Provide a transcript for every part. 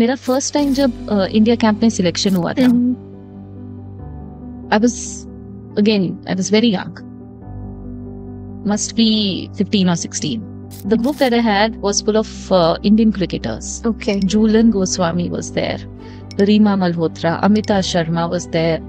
मेरा first time जब India camp में सिलेक्शन हुआ था I was again I was very young must be fifteen और sixteen the group that I had was full of Indian cricketers okay Jhulan Goswami was there Reema Malhotra Amita Sharma was there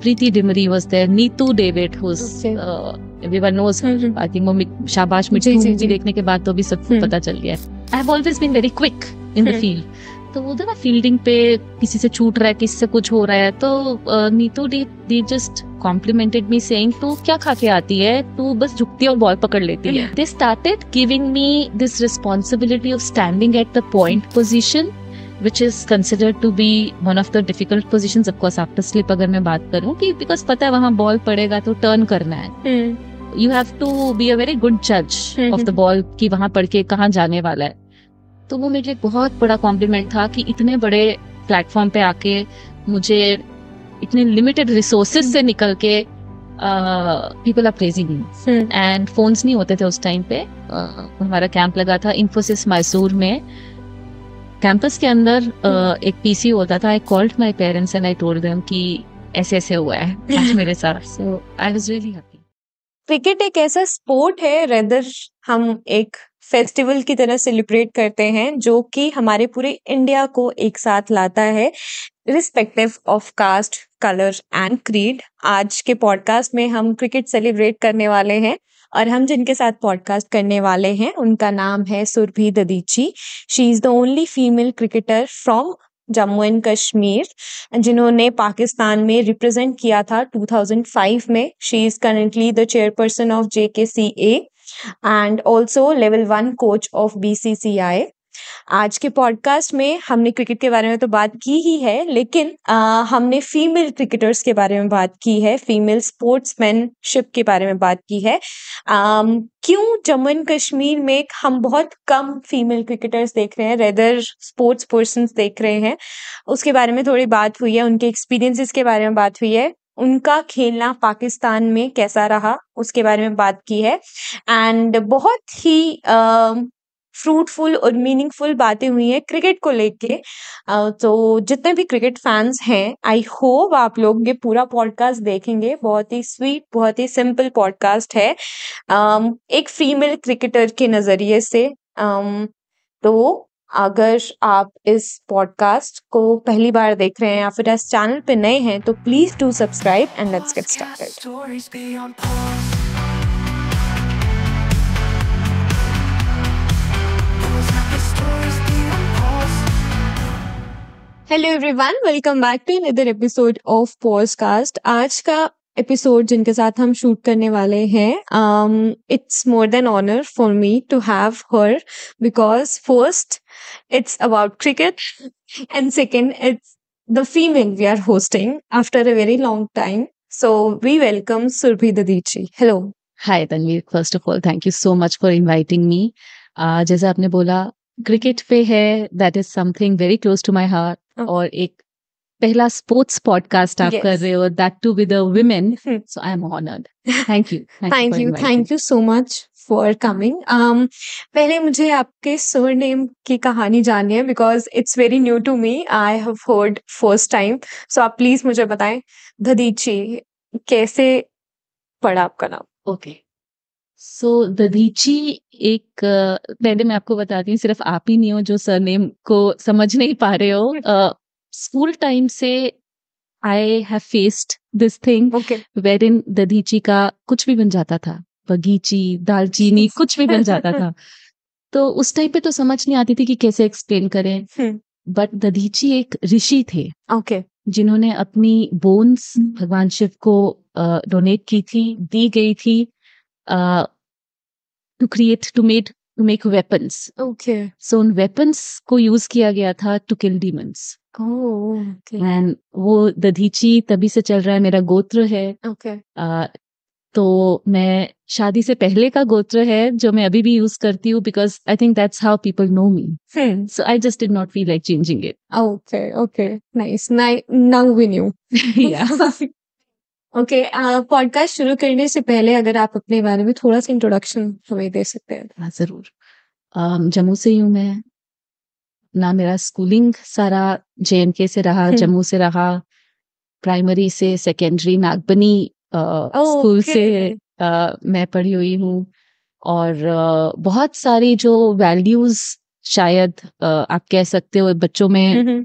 Preeti Dimri was there Neetu David whose everyone knows I think वो शाबाश मिट्टी देखने के बाद तो भी सबको हम्म। पता चल गया I have always been very quick in the field तो बोलते ना फील्डिंग पे किसी से छूट रहा है किसी से कुछ हो रहा है तो नीतू डी दी जस्ट कॉम्प्लीमेंटेड मी सेइंग तू क्या खा के आती है तू बस झुकती और बॉल पकड़ लेती है they started giving me this responsibility of standing at the point position which is considered to be one of the difficult position of course after slip अगर मैं बात करूँ की बिकॉज पता है वहाँ बॉल पड़ेगा तो टर्न करना है you have to be a very good जज ऑफ द बॉल की वहाँ पढ़ के कहाँ जाने वाला है तो वो मेरे लिए बहुत बड़ा कॉम्प्लीमेंट था कि इतने बड़े प्लेटफॉर्म पे आके मुझे इतने लिमिटेड रिसोर्सेज से निकल के people are praising and phones नहीं होते थे उस टाइम पे uh, हमारा कैंप लगा था इंफोसिस मैसूर में कैंपस के अंदर uh, एक पीसी होता था I called my parents and I told them कि ऐसे ऐसे हुआ है मेरे साथ so I was really happy cricket एक ऐसा स्पोर्ट है रेदर हम एक फेस्टिवल की तरह सेलिब्रेट करते हैं जो कि हमारे पूरे इंडिया को एक साथ लाता है respective of caste colour and creed आज के पॉडकास्ट में हम क्रिकेट सेलिब्रेट करने वाले हैं और हम जिनके साथ पॉडकास्ट करने वाले हैं उनका नाम है Surabhi Dadhichi she is the only female cricketer from Jammu and Kashmir जिन्होंने पाकिस्तान में रिप्रेजेंट किया था 2005 में she is currently the chairperson of J K C A and also level one coach of I आज के पॉडकास्ट में हमने क्रिकेट के बारे में तो बात की ही है लेकिन आ, हमने फीमेल क्रिकेटर्स के बारे में बात की है फीमेल स्पोर्ट्समैनशिप के बारे में बात की है आ, क्यों जम्मू एंड कश्मीर में हम बहुत कम फीमेल क्रिकेटर्स देख रहे हैं रेदर स्पोर्ट्स पर्सन देख रहे हैं उसके बारे में थोड़ी बात हुई है उनके एक्सपीरियंसिस के बारे में बात हुई है उनका खेलना पाकिस्तान में कैसा रहा उसके बारे में बात की है एंड बहुत ही फ्रूटफुल और मीनिंगफुल बातें हुई हैं क्रिकेट को लेके तो जितने भी क्रिकेट फैंस हैं आई होप आप लोग ये पूरा पॉडकास्ट देखेंगे बहुत ही स्वीट बहुत ही सिंपल पॉडकास्ट है एक फीमेल क्रिकेटर के नज़रिए से तो अगर आप इस पॉडकास्ट को पहली बार देख रहे हैं या फिर इस चैनल पे नए हैं तो please do subscribe and let's get started hello everyone welcome back to another episode of podcast आज का एपिसोड जिनके साथ हम शूट करने वाले हैं it's more than honour for me to have her because first it's about cricket and second it's the female we are hosting after a very long time so we welcome surbhi dadichi hello hi tanvir first of all thank you so much for inviting me uh jaisa aapne bola cricket pe hai that is something very close to my heart oh. or ek पहला sports podcast आप yes. कर रहे that too with the women. So I am honored. Thank you. Thank you. Thank you so much. For coming um, पहले मुझे आपके सोर name की कहानी जाननी है because it's very new to me I have heard first time so आप please मुझे बताएं दधीची कैसे पड़ा आपका नाम okay okay. So so, Dadhichi एक पहले मैं आपको बताती हूँ सिर्फ आप ही नहीं हो जो सर नेम को समझ नहीं पा रहे हो स्कूल टाइम uh, से I have faced this thing wherein Dadhichi का कुछ भी बन जाता था बगीची दालचीनी कुछ भी बन जाता था तो उस टाइम पे तो समझ नहीं आती थी कि कैसे एक्सप्लेन करें बट हम्म। दधीची एक ऋषि थे ओके जिन्होंने अपनी बोन्स हम्म। भगवान शिव को डोनेट की थी दी गई थी to create to made to make weapons okay so उन वेपन्स को यूज किया गया था टू किल डीमंस एंड वो दधीची तभी से चल रहा है मेरा गोत्र है ओके okay. तो मैं शादी से पहले का गोत्र है जो मैं अभी भी यूज करती हूँ because I think that's how people know me so I just did not feel like changing it okay okay nice now we knew okay podcast शुरू करने से पहले अगर आप अपने बारे में थोड़ा सा इंट्रोडक्शन हमें दे सकते हैं हाँ जरूर um, जम्मू से हूँ मैं ना मेरा स्कूलिंग सारा जे से रहा hmm. जम्मू से रहा प्राइमरी से सेकेंडरी नागबनी स्कूल से मैं पढ़ी हुई हूँ और बहुत सारी जो वैल्यूज शायद आप कह सकते हो बच्चों में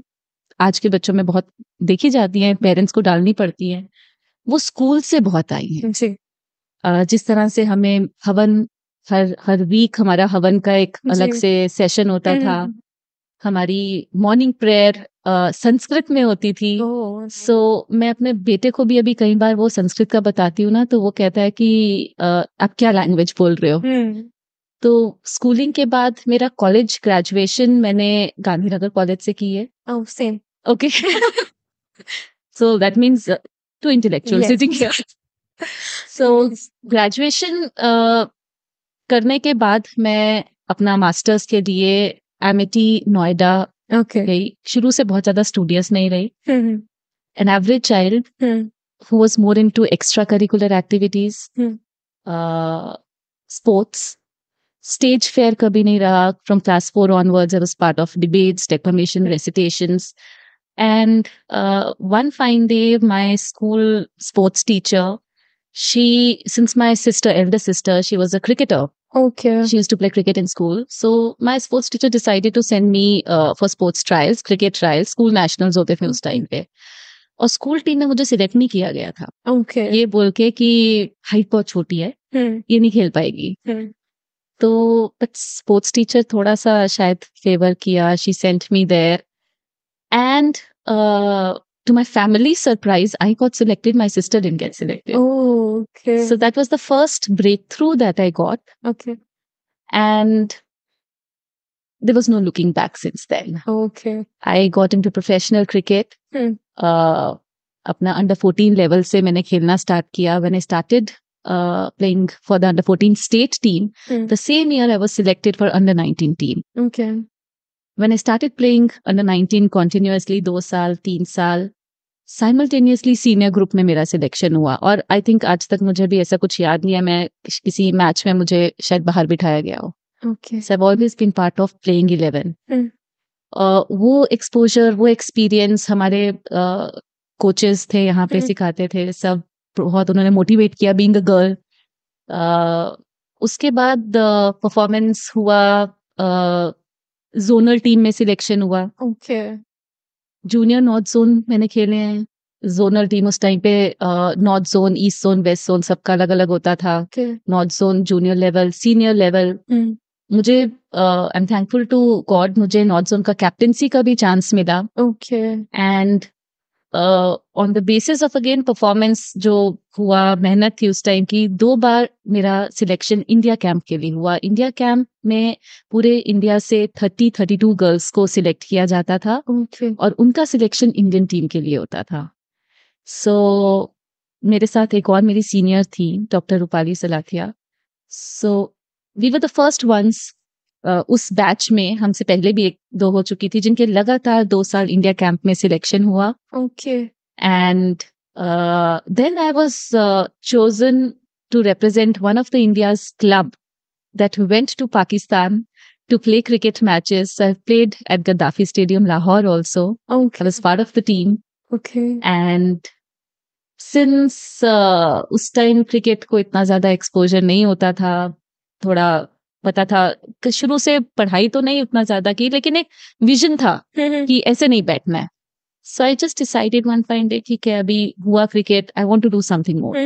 आज के बच्चों में बहुत देखी जाती है पेरेंट्स को डालनी पड़ती है वो स्कूल से बहुत आई है जिस तरह से हमें हवन हर हर वीक हमारा हवन का एक अलग से सेशन होता था हमारी मॉर्निंग प्रेयर संस्कृत में होती थी सो so, हाँ। मैं अपने बेटे को भी अभी कई बार वो संस्कृत का बताती हूँ ना तो वो कहता है कि आ, आप क्या लैंग्वेज बोल रहे हो हम्म। तो स्कूलिंग के बाद मेरा कॉलेज ग्रेजुएशन मैंने गांधीनगर कॉलेज से की है same okay so that means to intellectual so graduation करने के बाद मैं अपना मास्टर्स के लिए एम नोएडा ओके okay. शुरू से बहुत ज्यादा स्टूडियस नहीं रही an average child who was more into extra curricular activities sports stage fear कभी नहीं रहा from class four onwards I was part of debates declamation recitations And uh, one fine day, my school sports teacher, she, since my sister, elder sister, she was a cricketer. Okay. She used to play cricket in school. So my sports teacher decided to send me uh, for sports trials, cricket trials, school nationals होते थे उस time पे और school team में मुझे select नहीं किया गया था okay. ये बोल के कि हाइट बहुत छोटी है hmm. ये नहीं खेल पाएगी hmm. तो बट स्पोर्ट्स टीचर थोड़ा सा शायद फेवर किया she sent me there and to my family's surprise, I got selected. My sister didn't get selected. Oh, okay. So that was the first breakthrough that I got. Okay. And there was no looking back since then. Okay. I got into professional cricket. Hmm. Uh, अपना under 14 level से मैंने खेलना start किया When I started uh, playing for the under 14 state team hmm. the same year i was selected for under 19 team okay when i started playing under 19 continuously 2 saal 3 saal simultaneously senior group में मेरा selection हुआ और I think आज तक मुझे भी ऐसा कुछ याद नहीं है मैं किसी मैच में मुझे शायद बाहर बिठाया गया हो okay been part of playing eleven वो एक्सपोजर वो एक्सपीरियंस हमारे कोचेस uh, थे यहाँ पे hmm. सिखाते थे सब बहुत उन्होंने मोटिवेट किया बींग अ गर्ल उसके बाद परफॉर्मेंस uh, हुआ uh, जोनल टीम में सिलेक्शन हुआ okay okay. Junior north zone मैंने खेले हैं जोनल टीम उस टाइम पे north zone east zone west zone सबका अलग अलग होता था north zone junior level senior level मुझे I am thankful to God मुझे नॉर्थ जोन का कैप्टनसी का भी चांस मिला okay and on the basis of again performance जो हुआ मेहनत थी उस टाइम की दो बार मेरा सिलेक्शन इंडिया कैंप के लिए हुआ इंडिया कैंप में पूरे इंडिया से थर्टी थर्टी टू गर्ल्स को सिलेक्ट किया जाता था okay. और उनका सिलेक्शन इंडियन टीम के लिए होता था सो so, मेरे साथ एक और मेरी सीनियर थी doctor Rupali Salathia so we were the first ones उस बैच में हमसे पहले भी एक दो हो चुकी थी जिनके लगातार दो साल इंडिया कैंप में सिलेक्शन हुआ okay and then I was chosen to represent one of the India club that went to Pakistan to play cricket matches I played at Gaddafi stadium Lahore also Okay. I was part of the उस time cricket को इतना ज्यादा exposure नहीं होता था थोड़ा पता था शुरू से पढ़ाई तो नहीं उतना ज्यादा की लेकिन एक विजन था हम्म, हम्म। कि ऐसे नहीं बैठना है so I just decided one fine day ठीक है अभी हुआ cricket I want to do something more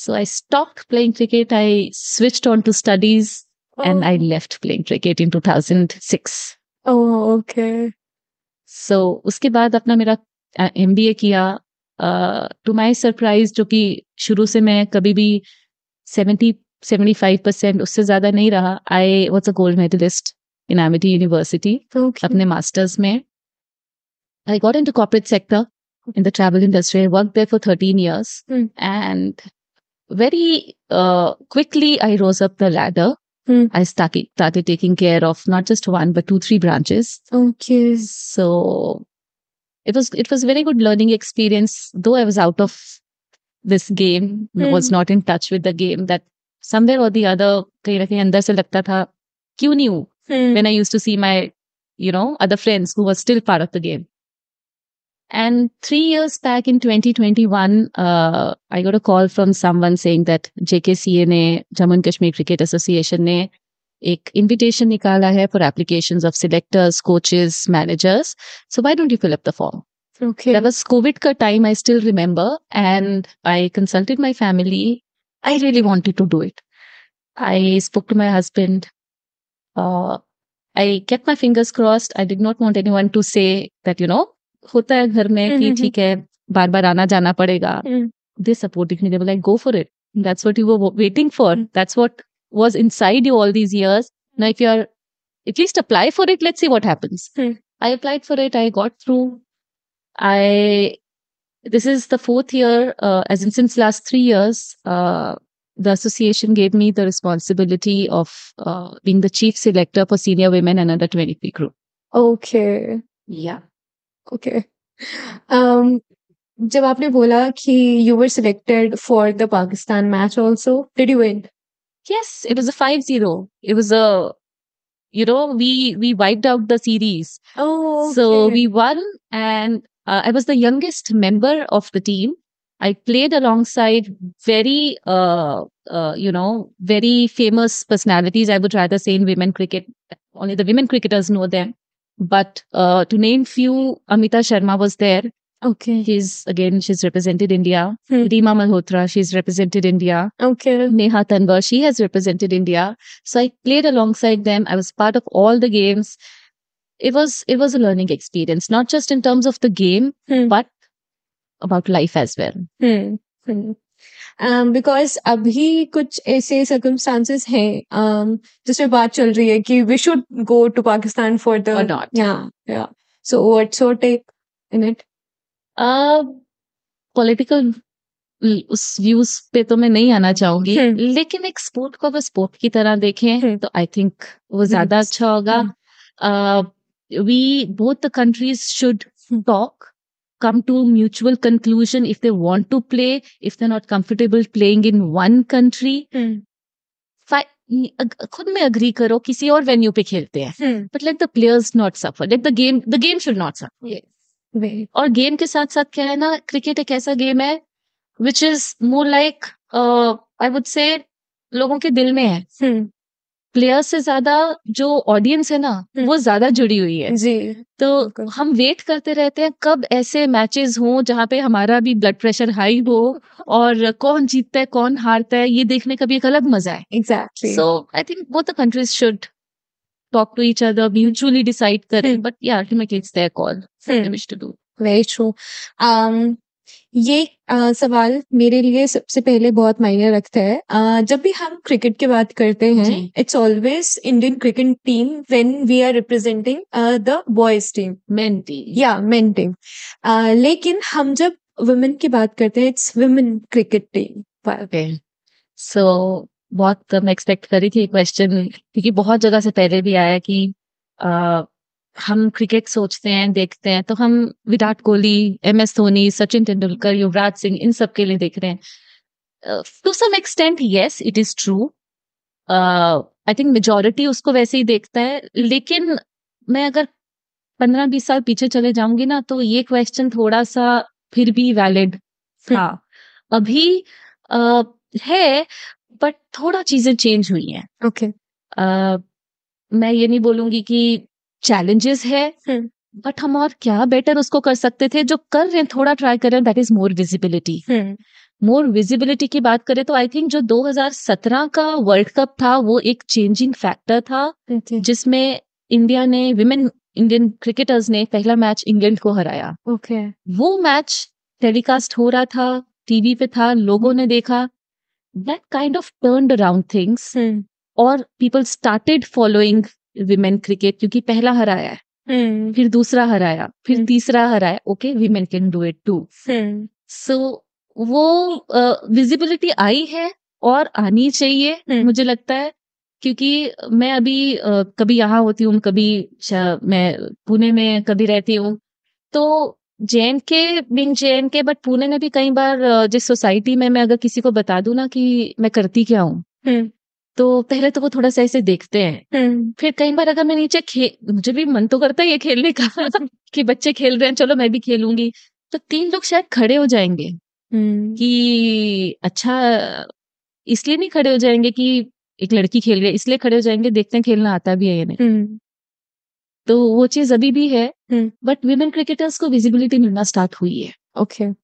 so I stop playing cricket I switch on to studies and I left playing cricket in two thousand six okay so उसके बाद अपना मेरा M B ए किया to my surprise जो कि शुरू से मैं कभी भी सेवेंटी Seventy-five percent. Usse उससे nahi raha. I was a gold medalist in Amity University. Okay. अपने masters mein. I got into corporate sector in the travel industry. I worked there for 13 years. Hmm. And very uh, quickly, I rose up the ladder. Hmm. I started, started taking care of not just one, but two, three branches. Okay. So it was, it was very good learning experience, though I was out of this game, was hmm. not in touch with the game that Somewhere or the other, कहीं ना कहीं अंदर से लगता था क्यों नहीं हूँ when I used to see my you know other friends who were still part of the game And three years back in 2021, uh, I got a call from someone saying that JKCA Jammu and Kashmir Cricket Association ने एक invitation nikala है for applications of selectors, coaches, managers. So why don't you fill up the form? Okay. That was COVID ka time, I still remember. And I consulted my family I really wanted to do it. I spoke to my husband. Uh, I kept my fingers crossed. I did not want anyone to say that, you know, होता है घर में कि ठीक है बार बार आना जाना पड़ेगा they supporting me they like go for it that's what you were waiting for that's what was inside you all these years now if you are at least apply for it let's see what happens I applied for it I got through I this is the fourth year, uh, as in since last three years, uh, the association gave me the responsibility of uh, being the chief selector for senior women and under 23 group. Okay. Yeah. Okay. Um, जब आपने बोला कि you were selected for the Pakistan match also, did you win? Yes, it was a 5-0. It was a, you know, we we wiped out the series. Oh, so we won, and uh, I was the youngest member of the team. I played alongside very, uh, uh, you know, very famous personalities. I would rather say in women cricket, only the women cricketers know them. But uh, to name few, Amita Sharma was there. Okay. She's again, she's represented India. Hmm. Malhotra, she's represented India. Okay. Neha Tanwar, she has represented India. So I played alongside them. I was part of all the games it was it was a learning experience, not just in terms of the game, hmm. but about life as well. Hmm. Hmm. Um, because abhi, कुछ ऐसे circumstances हैं um, जिसमें बात चल रही है कि we should go to Pakistan for the or not. Yeah, yeah. So what's your take in it? Uh, political उस व्यूज पे तो मैं नहीं आना चाहूंगी लेकिन एक स्पोर्ट को अगर स्पोर्ट की तरह देखें तो आई थिंक वो ज्यादा अच्छा होगा we both the countries should talk come to a mutual conclusion if they want to play if they're not comfortable playing in one country hmm. fi- ag- agree karo kisi aur venue pe khelte hai. Hmm. but let the players not suffer let the game the game should not suffer yes or game ke saath saath kya hai na, cricket ek aisa game hai which is more like uh, i would say लोगों के दिल में है player से ज्यादा जो audience है ना हम्म। वो ज्यादा जुड़ी हुई है जी तो हम वेट करते रहते हैं कब ऐसे मैचेस हों जहाँ पे हमारा भी ब्लड प्रेशर हाई हो और कौन जीतता है कौन हारता है ये देखने का भी एक अलग मजा है exactly so I think both the countries should talk to each other mutually decide करें. बट ये ultimately ultimately it's their call. Hmm. They हम्म। ये आ, सवाल मेरे लिए सबसे पहले बहुत मायने रखता है। आ, जब भी हम क्रिकेट की बात करते हैं, it's always Indian cricket team when we are representing the boys team men team या मेन टीम। लेकिन हम जब वुमेन की बात करते हैं, it's women cricket team. So बहुत मैं एक्सपेक्ट कर रही थी क्वेश्चन क्योंकि बहुत जगह से पहले भी आया कि अ हम क्रिकेट सोचते हैं देखते हैं तो हम विराट कोहली एम एस धोनी सचिन तेंदुलकर युवराज सिंह इन सब के लिए देख रहे हैं to some extent yes it is true I think majority उसको वैसे ही देखता है लेकिन मैं अगर पंद्रह बीस साल पीछे चले जाऊंगी ना तो ये क्वेश्चन थोड़ा सा फिर भी वैलिड hmm. था अभी uh, है बट थोड़ा चीजें चेंज हुई हैं ओके okay. uh, मैं ये नहीं बोलूंगी कि चैलेंजेस है बट हम और क्या बेटर उसको कर सकते थे जो कर रहे हैं थोड़ा ट्राई हैं that is more visibility more visibility की बात करें तो आई थिंक जो 2017 का वर्ल्ड कप था वो एक चेंजिंग फैक्टर था जिसमें इंडिया ने विमेन इंडियन क्रिकेटर्स ने पहला मैच इंग्लैंड को हराया ओके okay. वो मैच टेलीकास्ट हो रहा था टीवी पे था लोगों ने देखा that kind of turn around things और people started following women cricket क्योंकि पहला हराया है Hmm. फिर दूसरा हराया फिर hmm. तीसरा हराया okay women can do it too so वो विजिबिलिटी uh, आई है और आनी चाहिए hmm. मुझे लगता है क्योंकि मैं अभी uh, कभी यहाँ होती हूँ कभी मैं पुणे में कभी रहती हूँ तो जे के बिन जे के बट पुणे में भी कई बार जिस सोसाइटी में मैं अगर किसी को बता दू ना कि मैं करती क्या हूँ तो पहले तो वो थोड़ा सा ऐसे देखते हैं हम्म। फिर कई बार अगर मैं नीचे खेल मुझे भी मन तो करता है ये खेलने का कि बच्चे खेल रहे हैं चलो मैं भी खेलूंगी तो तीन लोग शायद खड़े हो जाएंगे हम्म। कि अच्छा इसलिए नहीं खड़े हो जाएंगे कि एक लड़की खेल रही है इसलिए खड़े हो जाएंगे देखते हैं खेलना आता भी है इन्हें हम्म। तो वो चीज अभी भी है बट विमेन क्रिकेटर्स को विजिबिलिटी मिलना स्टार्ट हुई है ओके okay.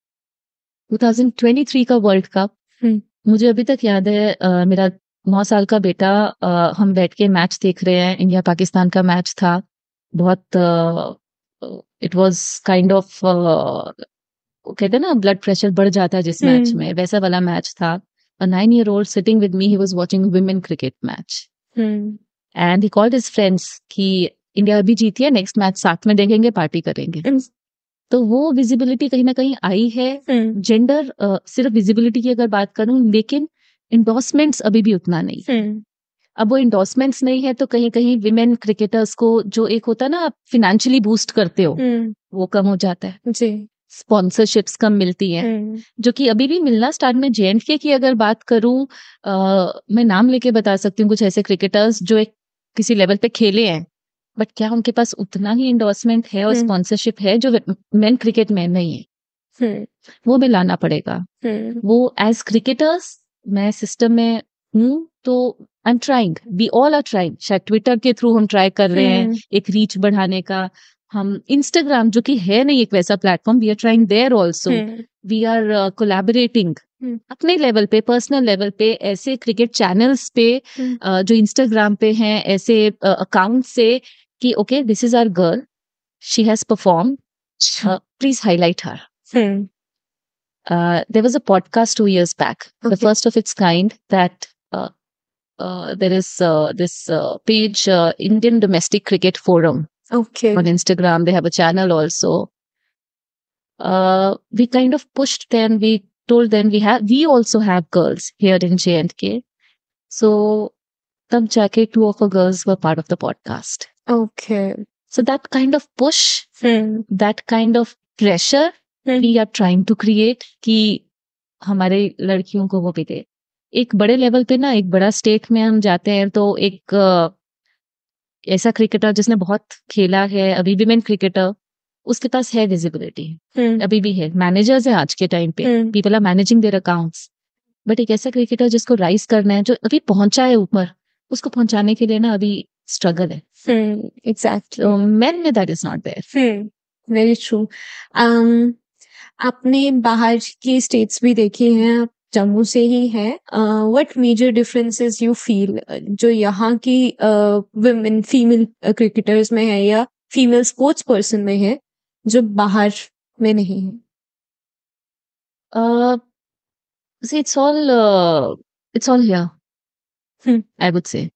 2023 का वर्ल्ड कप मुझे अभी तक याद है आ, मेरा नौ साल का बेटा आ, हम बैठ के मैच देख रहे हैं इंडिया पाकिस्तान का मैच था बहुत इट वाज काइंड ऑफ कहते हैं ना ब्लड प्रेशर बढ़ जाता है जिस हम्म। मैच में वैसा वाला मैच था nine year old sitting with me he was watching watching cricket match and he called he friends कि इंडिया अभी जीती है नेक्स्ट मैच साथ में देखेंगे पार्टी करेंगे hmm. तो वो विजिबिलिटी कहीं ना कहीं आई है जेंडर hmm. uh, सिर्फ विजिबिलिटी की अगर बात करूं लेकिन इंडोसमेंट्स अभी भी उतना नहीं है हम्म। अब वो इंडोसमेंट्स नहीं है तो कहीं कहीं विमेन क्रिकेटर्स को जो एक होता है ना आप फिनेंशियली बूस्ट करते हो हम्म। वो कम हो जाता है जी स्पॉन्सरशिप्स कम मिलती है हम्म। जो कि अभी भी मिलना स्टार्ट में जे की अगर बात करूं आ, मैं नाम लेके बता सकती हूँ कुछ ऐसे क्रिकेटर्स जो एक किसी लेवल पे खेले हैं बट क्या उनके पास उतना ही इंडोर्समेंट है और स्पॉन्सरशिप है जो मेन क्रिकेट में नहीं है वो भी लाना पड़ेगा वो एज क्रिकेटर्स मैं सिस्टम में हूँ तो I am trying we all are trying शायद ट्विटर के थ्रू हम ट्राई कर रहे हैं हम्म। एक रीच बढ़ाने का हम इंस्टाग्राम जो कि है नहीं एक वैसा platform we are trying there also we are collaborating अपने लेवल पे पर्सनल लेवल पे ऐसे क्रिकेट चैनल्स पे हम्म। uh, जो इंस्टाग्राम पे हैं ऐसे अकाउंट uh, से कि okay this is our girl she has perform please highlight her uh, there was a podcast two years back, okay. the first of its kind, that uh, uh, there is uh, this uh, page, uh, Indian Domestic Cricket Forum. Okay. On Instagram, they have a channel also. we kind of pushed them. We told them we have, we also have girls here in JNK. So, some Chake, two of our girls were part of the podcast. Okay. So that kind of push, hmm. that kind of pressure we are trying to create कि हमारे लड़कियों को वो भी दे एक बड़े level पे ना एक बड़ा स्टेट में हम जाते हैं तो एक ऐसा क्रिकेटर जिसने बहुत खेला है अभी भी मैन क्रिकेटर उसके पास है विजिबिलिटी hmm. अभी भी है मैनेजर्स है आज के टाइम पे people are managing their accounts but एक ऐसा क्रिकेटर जिसको राइज करना है जो अभी पहुंचा है ऊपर उसको पहुंचाने के लिए ना अभी स्ट्रगल है एग्जैक्टली hmm, मैन में that is not there very true आपने बाहर की स्टेट्स भी देखी हैं जम्मू से ही है what major differences you feel जो यहाँ की वुमेन फीमेल क्रिकेटर्स में है या फीमेल स्पोर्ट्स पर्सन में है जो बाहर में नहीं है it's all it's all here I would say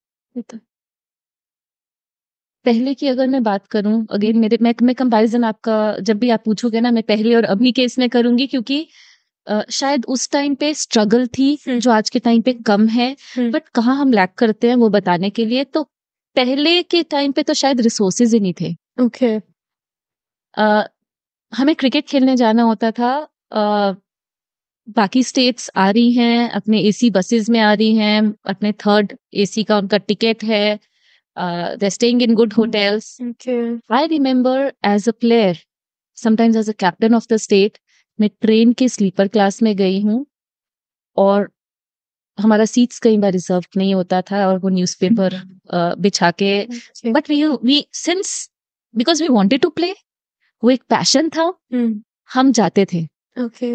पहले की अगर मैं बात करूं अगेन मेरे मैं मैं कंपैरिजन आपका जब भी आप पूछोगे ना मैं पहले और अभी के इसमें करूंगी क्योंकि आ, शायद उस टाइम पे स्ट्रगल थी हम्म। जो आज के टाइम पे कम है बट हम्म। कहाँ हम लैक करते हैं वो बताने के लिए तो पहले के टाइम पे तो शायद रिसोर्सेज ही नहीं थे ओके okay. हमें क्रिकेट खेलने जाना होता था आ, बाकी स्टेट्स आ रही हैं अपने एसी बसेस में आ रही हैं अपने थर्ड एसी का उनका टिकट है uh, they're staying in good hmm. hotels. Okay. I remember as a player, sometimes as a captain of the state, मैं ट्रेन के स्लीपर क्लास में गई हूँ और हमारा सीट्स कई बार रिजर्व नहीं होता था और वो न्यूज़पेपर hmm. uh, बिछा के but we we since because we wanted to play वो एक पैशन था hmm. हम जाते थे ओके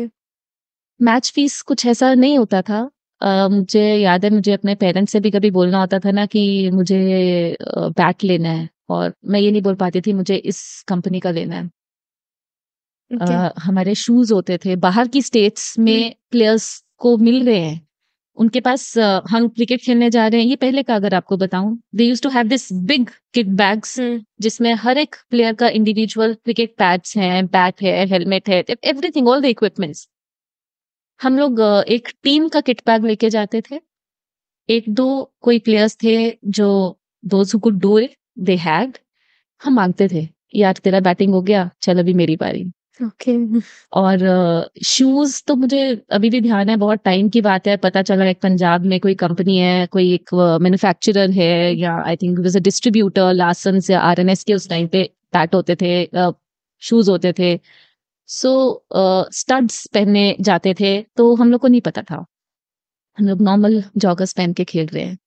मैच फीस कुछ ऐसा नहीं होता था मुझे याद है मुझे अपने पेरेंट्स से भी कभी बोलना होता था ना कि मुझे बैट लेना है और मैं ये नहीं बोल पाती थी मुझे इस कंपनी का लेना है हमारे शूज होते थे बाहर की स्टेट्स में प्लेयर्स हम्म। को मिल रहे हैं उनके पास हम क्रिकेट खेलने जा रहे हैं ये पहले का अगर आपको बताऊं they use to have this big kit bags जिसमें हर एक प्लेयर का इंडिविजुअल क्रिकेट पैड्स हैं बैट है हेलमेट है एवरीथिंग ऑल द इक्विपमेंट्स हम लोग एक टीम का किट बैग लेके जाते थे एक दो कोई प्लेयर्स थे जो दो डू इट दे हैड हम मांगते थे यार तेरा बैटिंग हो गया चल अभी मेरी पारी ओके okay. और शूज तो मुझे अभी भी ध्यान है बहुत टाइम की बात है पता चला एक पंजाब में कोई कंपनी है कोई एक मैन्युफैक्चरर है या I think was a distributor Lawson या आर के उस टाइम पे पैट होते थे शूज होते थे सो स्टड्स पहने जाते थे तो हम लोग को नहीं पता था हम लोग नॉर्मल जॉगर्स पहन के खेल रहे हैं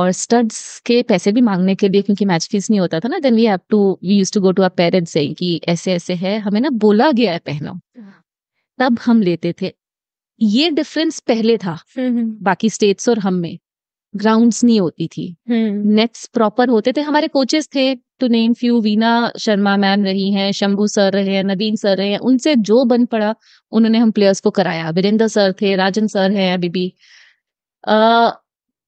और स्टड्स के पैसे भी मांगने के लिए क्योंकि मैच फीस नहीं होता था ना then we have to we use to go to our parents से कि ऐसे ऐसे है हमें ना बोला गया है पहनो तब हम लेते थे ये डिफरेंस पहले था हम्म, हम्म। बाकी स्टेट्स और हम में ग्राउंड्स नहीं होती थी नेट्स हम्म। प्रॉपर होते थे हमारे कोचेस थे to name few Veena Sharma ma'am रही हैं शंभू सर रहे हैं नवीन सर रहे हैं उनसे जो बन पड़ा उन्होंने हम प्लेयर्स को कराया वीरेंद्र सर थे राजन सर हैं अभी भी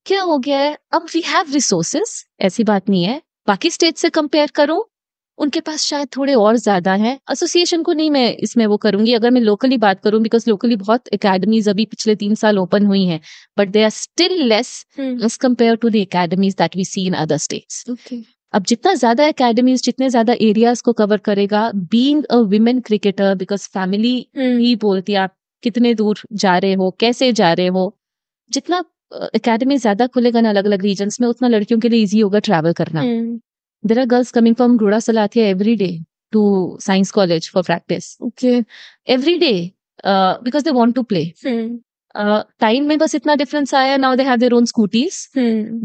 क्या हो गया है अब वी हैव रिसोर्सेस ऐसी बात नहीं है बाकी स्टेट से कंपेयर करूं उनके पास शायद थोड़े और ज़्यादा हैं एसोसिएशन को नहीं मैं इसमें वो करूंगी अगर मैं लोकली बात करूँ बिकॉज लोकली बहुत अकेडमीज अभी पिछले तीन साल ओपन हुई हैं but they are still less as compare to that we see in other states अब जितना ज्यादा अकेडमीज जितने ज्यादा एरियाज को कवर करेगा being a women cricketer because family ही बोलती है आप कितने दूर जा रहे हो कैसे जा रहे हो जितना अकेडमी ज्यादा खुलेगा ना अलग अलग रीजन में उतना लड़कियों के लिए ईजी होगा ट्रैवल करना हम्म। there are girls coming from Ghoda Salathia every day to science college for practice. Okay. Every day, uh, because they want to play. Hmm. Time uh, में बस इतना डिफरेंस आया now they have their own scooties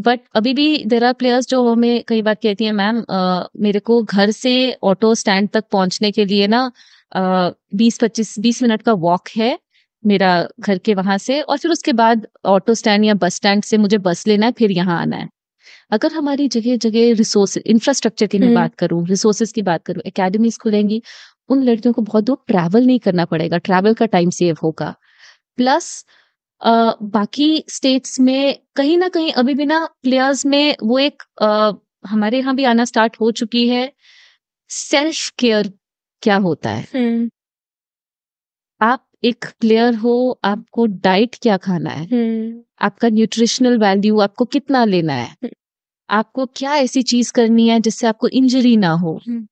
but अभी भी there are players जो हमें कई बार कहती है मैम uh, मेरे को घर से ऑटो स्टैंड तक पहुंचने के लिए ना बीस पच्चीस बीस मिनट का वॉक है मेरा घर के वहां से और फिर उसके बाद ऑटो स्टैंड या बस स्टैंड से मुझे बस लेना है फिर यहाँ आना है अगर हमारी जगह जगह रिसोर्स इंफ्रास्ट्रक्चर की मैं हम्म। बात करूँ रिसोर्सेज की बात करूँ अकेडमीज खुलेंगी उन लड़कियों को बहुत दूर ट्रैवल नहीं करना पड़ेगा ट्रैवल का टाइम सेव होगा प्लस आ, बाकी स्टेट्स में कहीं ना कहीं अभी भी ना प्लेयर्स में वो एक आ, हमारे यहाँ भी आना स्टार्ट हो चुकी है सेल्फ केयर क्या होता है हम्म। आप एक प्लेयर हो आपको डाइट क्या खाना है हम्म। आपका न्यूट्रिशनल वैल्यू आपको कितना लेना है आपको क्या ऐसी चीज करनी है जिससे आपको इंजरी ना हो हम्म।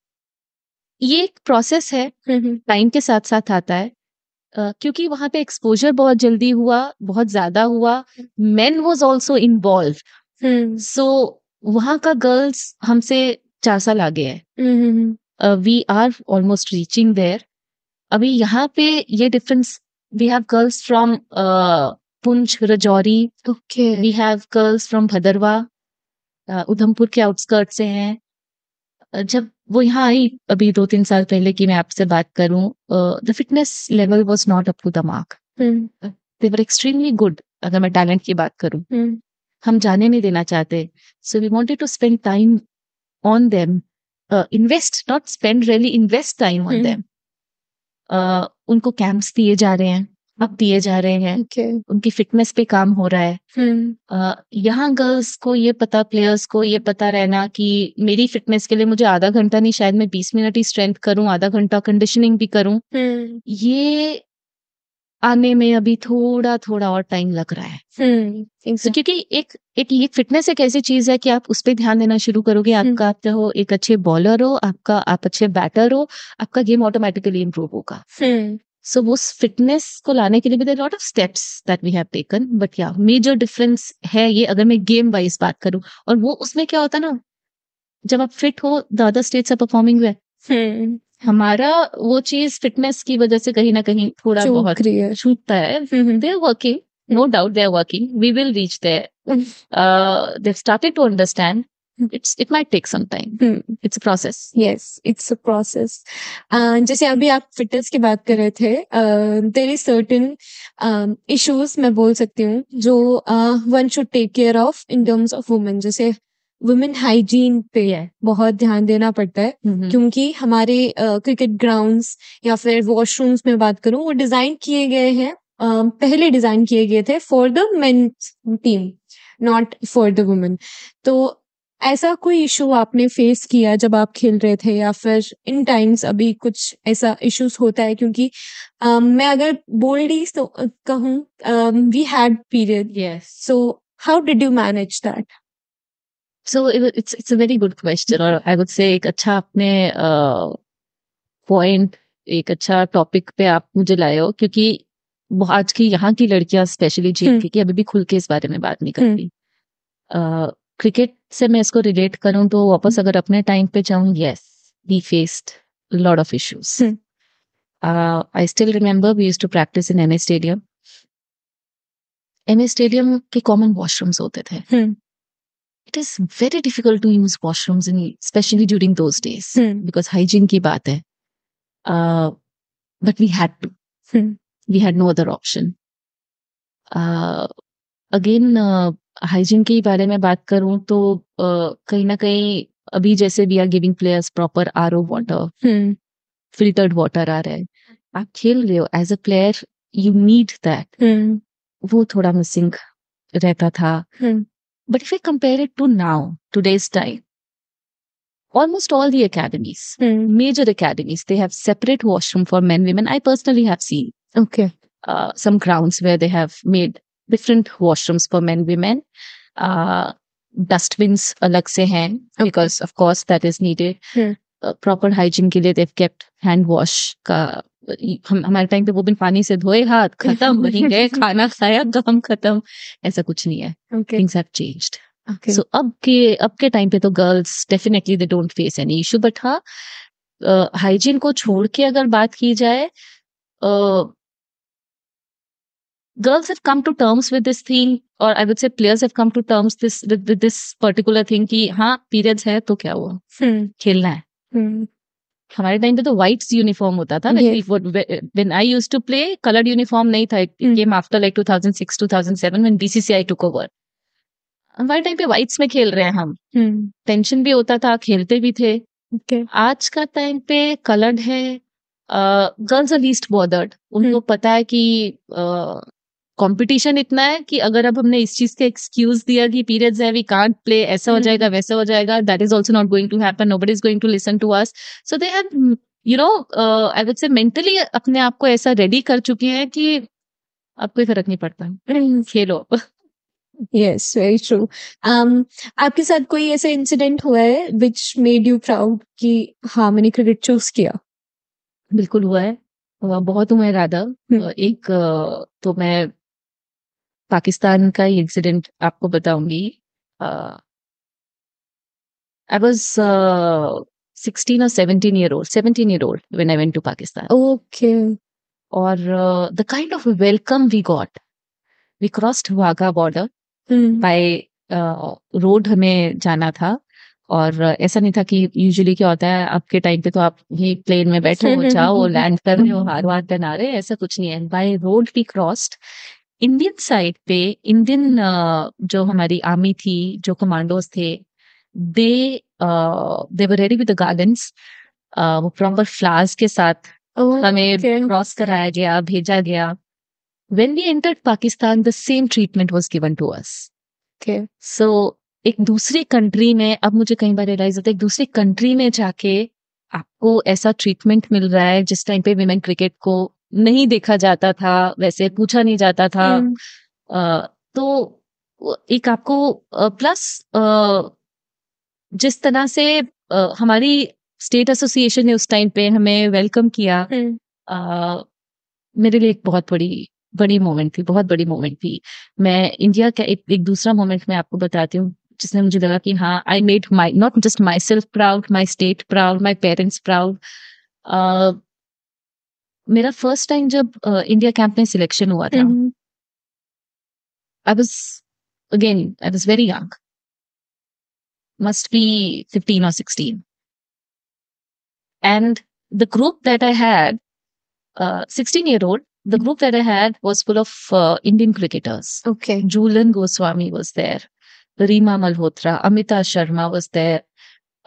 ये एक प्रोसेस है टाइम हम्म, हम्म। के साथ साथ आता है Uh, क्योंकि वहां पे एक्सपोजर बहुत जल्दी हुआ बहुत ज्यादा हुआ men was also involve so वहां का गर्ल्स हमसे चार साल आगे है we are almost reaching there अभी यहाँ पे ये difference we have girls from Poonch Rajouri we have girls from Bhaderwah Udhampur के आउटस्कर्ट से हैं जब वो यहाँ आई अभी दो तीन साल पहले की मैं आपसे बात करूं the fitness level was not up to the mark they were extremely good अगर मैं टैलेंट की बात करूं हम्म। हम जाने नहीं देना चाहते so we wanted to spend time on them invest not spend really invest time on them उनको कैंप्स दिए जा रहे हैं अब दिए जा रहे हैं okay. उनकी फिटनेस पे काम हो रहा है hmm. यहाँ गर्ल्स को ये पता प्लेयर्स को ये पता रहना कि मेरी फिटनेस के लिए मुझे आधा घंटा नहीं शायद मैं बीस मिनट ही स्ट्रेंथ करूं आधा घंटा कंडीशनिंग भी करूं hmm. ये आने में अभी थोड़ा थोड़ा और टाइम लग रहा है hmm. क्योंकि एक एक ये फिटनेस एक ऐसी चीज है कि आप उस पर ध्यान देना शुरू करोगे hmm. आपका आप चाहो एक अच्छे बॉलर हो आपका आप अच्छे बैटर हो आपका गेम ऑटोमेटिकली इम्प्रूव होगा hmm. So उस फिटनेस को लाने के लिए भी lot of steps that we have taken but या मेजर डिफरेंस है ये अगर मैं गेम वाइज बात करूं और वो उसमें क्या होता ना जब आप फिट हो the other states are performing well हमारा वो चीज फिटनेस की वजह से कहीं ना कहीं थोड़ा बहुत छूटता है they are working no doubt they are working we will reach there they started to understand it's it might take some time it's a process yes it's a process जैसे अभी आप फिटनेस की बात कर रहे थे देर इज सर्टन इश्यूज मैं बोल सकती हूँ जो one should take care of in terms of women जैसे वुमेन हाइजीन पे है बहुत ध्यान देना पड़ता है mm-hmm. क्योंकि हमारे क्रिकेट uh, ग्राउंड्स या फिर वॉशरूम्स में बात करूँ वो डिजाइन किए गए हैं uh, पहले डिजाइन किए गए थे for the men team not for the women तो ऐसा कोई इशू आपने फेस किया जब आप खेल रहे थे या फिर इन टाइम्स अभी कुछ ऐसा इश्यूज होता है क्योंकि um, मैं अगर बोल्डली तो कहूँ we had period so how did you manage that so it's it's a very good question और आई वुड से एक अच्छा आपने पॉइंट एक अच्छा टॉपिक पे आप मुझे लाए हो क्योंकि आज की यहाँ की लड़कियां स्पेशली हम्म। जी जीत के अभी भी खुल के इस बारे में बात नहीं हम्म। करती क्रिकेट से मैं इसको रिलेट करूं तो वापस हम्म। अगर अपने टाइम पे जाऊं yes we faced lot of issues I still remember we use to practice in M stadium M stadium के कॉमन वॉशरूम्स होते थे it is very difficult to use washrooms in specially during those days because hygiene की बात है but we had to we had no other option again hygiene के बारे में बात करूं तो कहीं ना कहीं अभी जैसे we are giving players proper RO water hmm filtered water आ रहा है आप खेल रहे हो as a player you need that वो थोड़ा मिसिंग रहता था but if I compare it to now today's time almost all the academies major academies they have separate washroom for man women I personally have seen okay some grounds grounds they have made different washrooms for man women dustbin अलग से हैं because of course that is needed proper hygiene के लिए देव kept hand wash का हम, हमारे time पे वो बिन पानी से धोए हाथ खत्म वहीं गए खाना खाया तो हम खत्म ऐसा कुछ नहीं है थिंग्स हैव चेंज्ड सो अब के अब के टाइम पे तो girls definitely they don't face any issue but हाँ हाइजीन uh, को छोड़ के अगर बात की जाए uh, girls have come to terms with this thing or i would say players have come to terms this with, with this particular thing ki ha periods hai to kya hua hmm. khelna hai hmm. हमारे time पे तो white uniform होता था when I used to play coloured uniform नहीं था game after like 2006 2007 when BCCI took over हमारे time पे whites में खेल रहे हैं हम टेंशन hmm. भी होता था खेलते भी थे okay. आज का टाइम पे कलर्ड है गर्ल्स आर लीस्ट बॉर्डर्ड उनको पता है कि कंपटीशन इतना है कि अगर अब हमने इस चीज का एक्सक्यूज दिया कि पीरियड्स है वी कांट प्ले ऐसा हो हम्म। जाएगा वैसा हो जाएगा that is also not going to happen nobody is going to listen to us so they have you know I would say mentally अपने आप को ऐसा रेडी कर चुके हैं कि अब कोई फर्क नहीं पड़ता खेलो यस वेरी ट्रू आपके साथ कोई ऐसा इंसिडेंट हुआ है विच मेड यू प्राउड कि हाँ मैंने क्रिकेट चूज किया बिल्कुल हुआ है बहुत हुआ है राधा हम्म। एक uh, तो मैं पाकिस्तान का ही इंसिडेंट आपको बताऊंगी आई वॉज सिक्सटीन और seventeen year old seventeen year old when I went to Pakistan okay और the kind of welcome we got we crossed Wagah border by road हमें जाना था और ऐसा नहीं था कि यूजुअली क्या होता है आपके टाइम पे तो आप ये प्लेन में बैठे हो जाओ लैंड कर रहे हो हार वार बना रहे ऐसा कुछ नहीं है by road we crossed Indian side पे इंडियन uh, जो हमारी आर्मी थी जो कमांडोज थे they they were ready with garlands वो प्रॉपर फ्लावर्स के साथ हमें क्रॉस कराया गया भेजा गया when we entered Pakistan the same treatment was given to us okay so एक दूसरी कंट्री में अब मुझे कई बार रियलाइज होता है एक दूसरी कंट्री में जाके आपको ऐसा ट्रीटमेंट मिल रहा है जिस टाइम पे विमेन क्रिकेट को नहीं देखा जाता था वैसे पूछा नहीं जाता था आ, हम्म। तो एक आपको प्लस जिस तरह से हमारी स्टेट एसोसिएशन ने उस टाइम पे हमें वेलकम किया आ, हम्म। मेरे लिए एक बहुत बड़ी बड़ी मोमेंट थी बहुत बड़ी मोमेंट थी मैं इंडिया का एक, एक दूसरा मोमेंट मैं आपको बताती हूँ जिसने मुझे लगा कि हाँ I made my not just my self proud my state proud my parents proud मेरा फर्स्ट टाइम जब इंडिया uh, कैंप में सिलेक्शन हुआ था I was again I was very must be 15 or 16. And the group that I had, uh, 16 year old, the group that I had was full of uh, Indian cricketers. Okay. Julian Goswami was there. Rima Malhotra, Amita Sharma was there.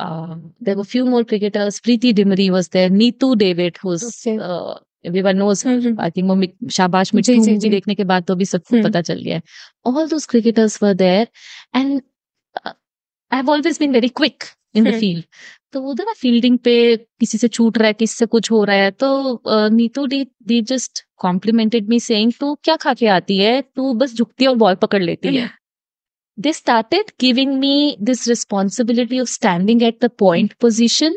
Um, there were a few more cricketers. Preeti Dimri was there. Neetu David, was. okay. Everyone knows I think देखने के बाद तो सबको हम्म। पता चल गया all those cricketers were there and I have always been very quick in the field तो उधर ना फील्डिंग पे किसी से छूट रहा है किससे कुछ हो रहा है तो uh, नीतू डी दी जस्ट कॉम्प्लीमेंटेड मी सेइंग तू क्या खा के आती है तू बस झुकती है और बॉल पकड़ लेती है they started giving me this responsibility of standing at the point position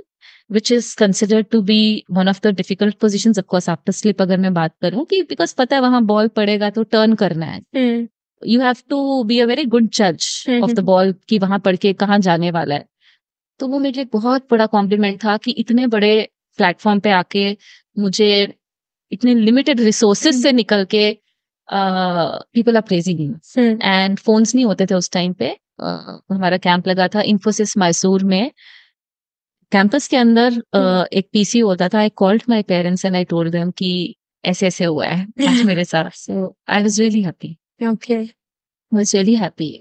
which is considered to be one of the difficult position of course after slip अगर मैं बात करूँ की बिकॉज पता है वहां बॉल पड़ेगा तो टर्न करना है you have to be a very good जज ऑफ द बॉल की वहां पढ़ के कहा जाने वाला है तो वो मेरे लिए बहुत बड़ा कॉम्प्लीमेंट था कि इतने बड़े प्लेटफॉर्म पे आके मुझे इतने लिमिटेड हम्म। रिसोर्सेज से निकल के people are praising and phones नहीं होते थे उस टाइम पे uh, हमारा कैंप लगा था इन्फोसिस मैसूर में कैंपस के अंदर हम्म। एक पीसी होता था I called my parents and I told them कि ऐसे ऐसे हुआ है आज मेरे साथ so I was really happy okay was really happy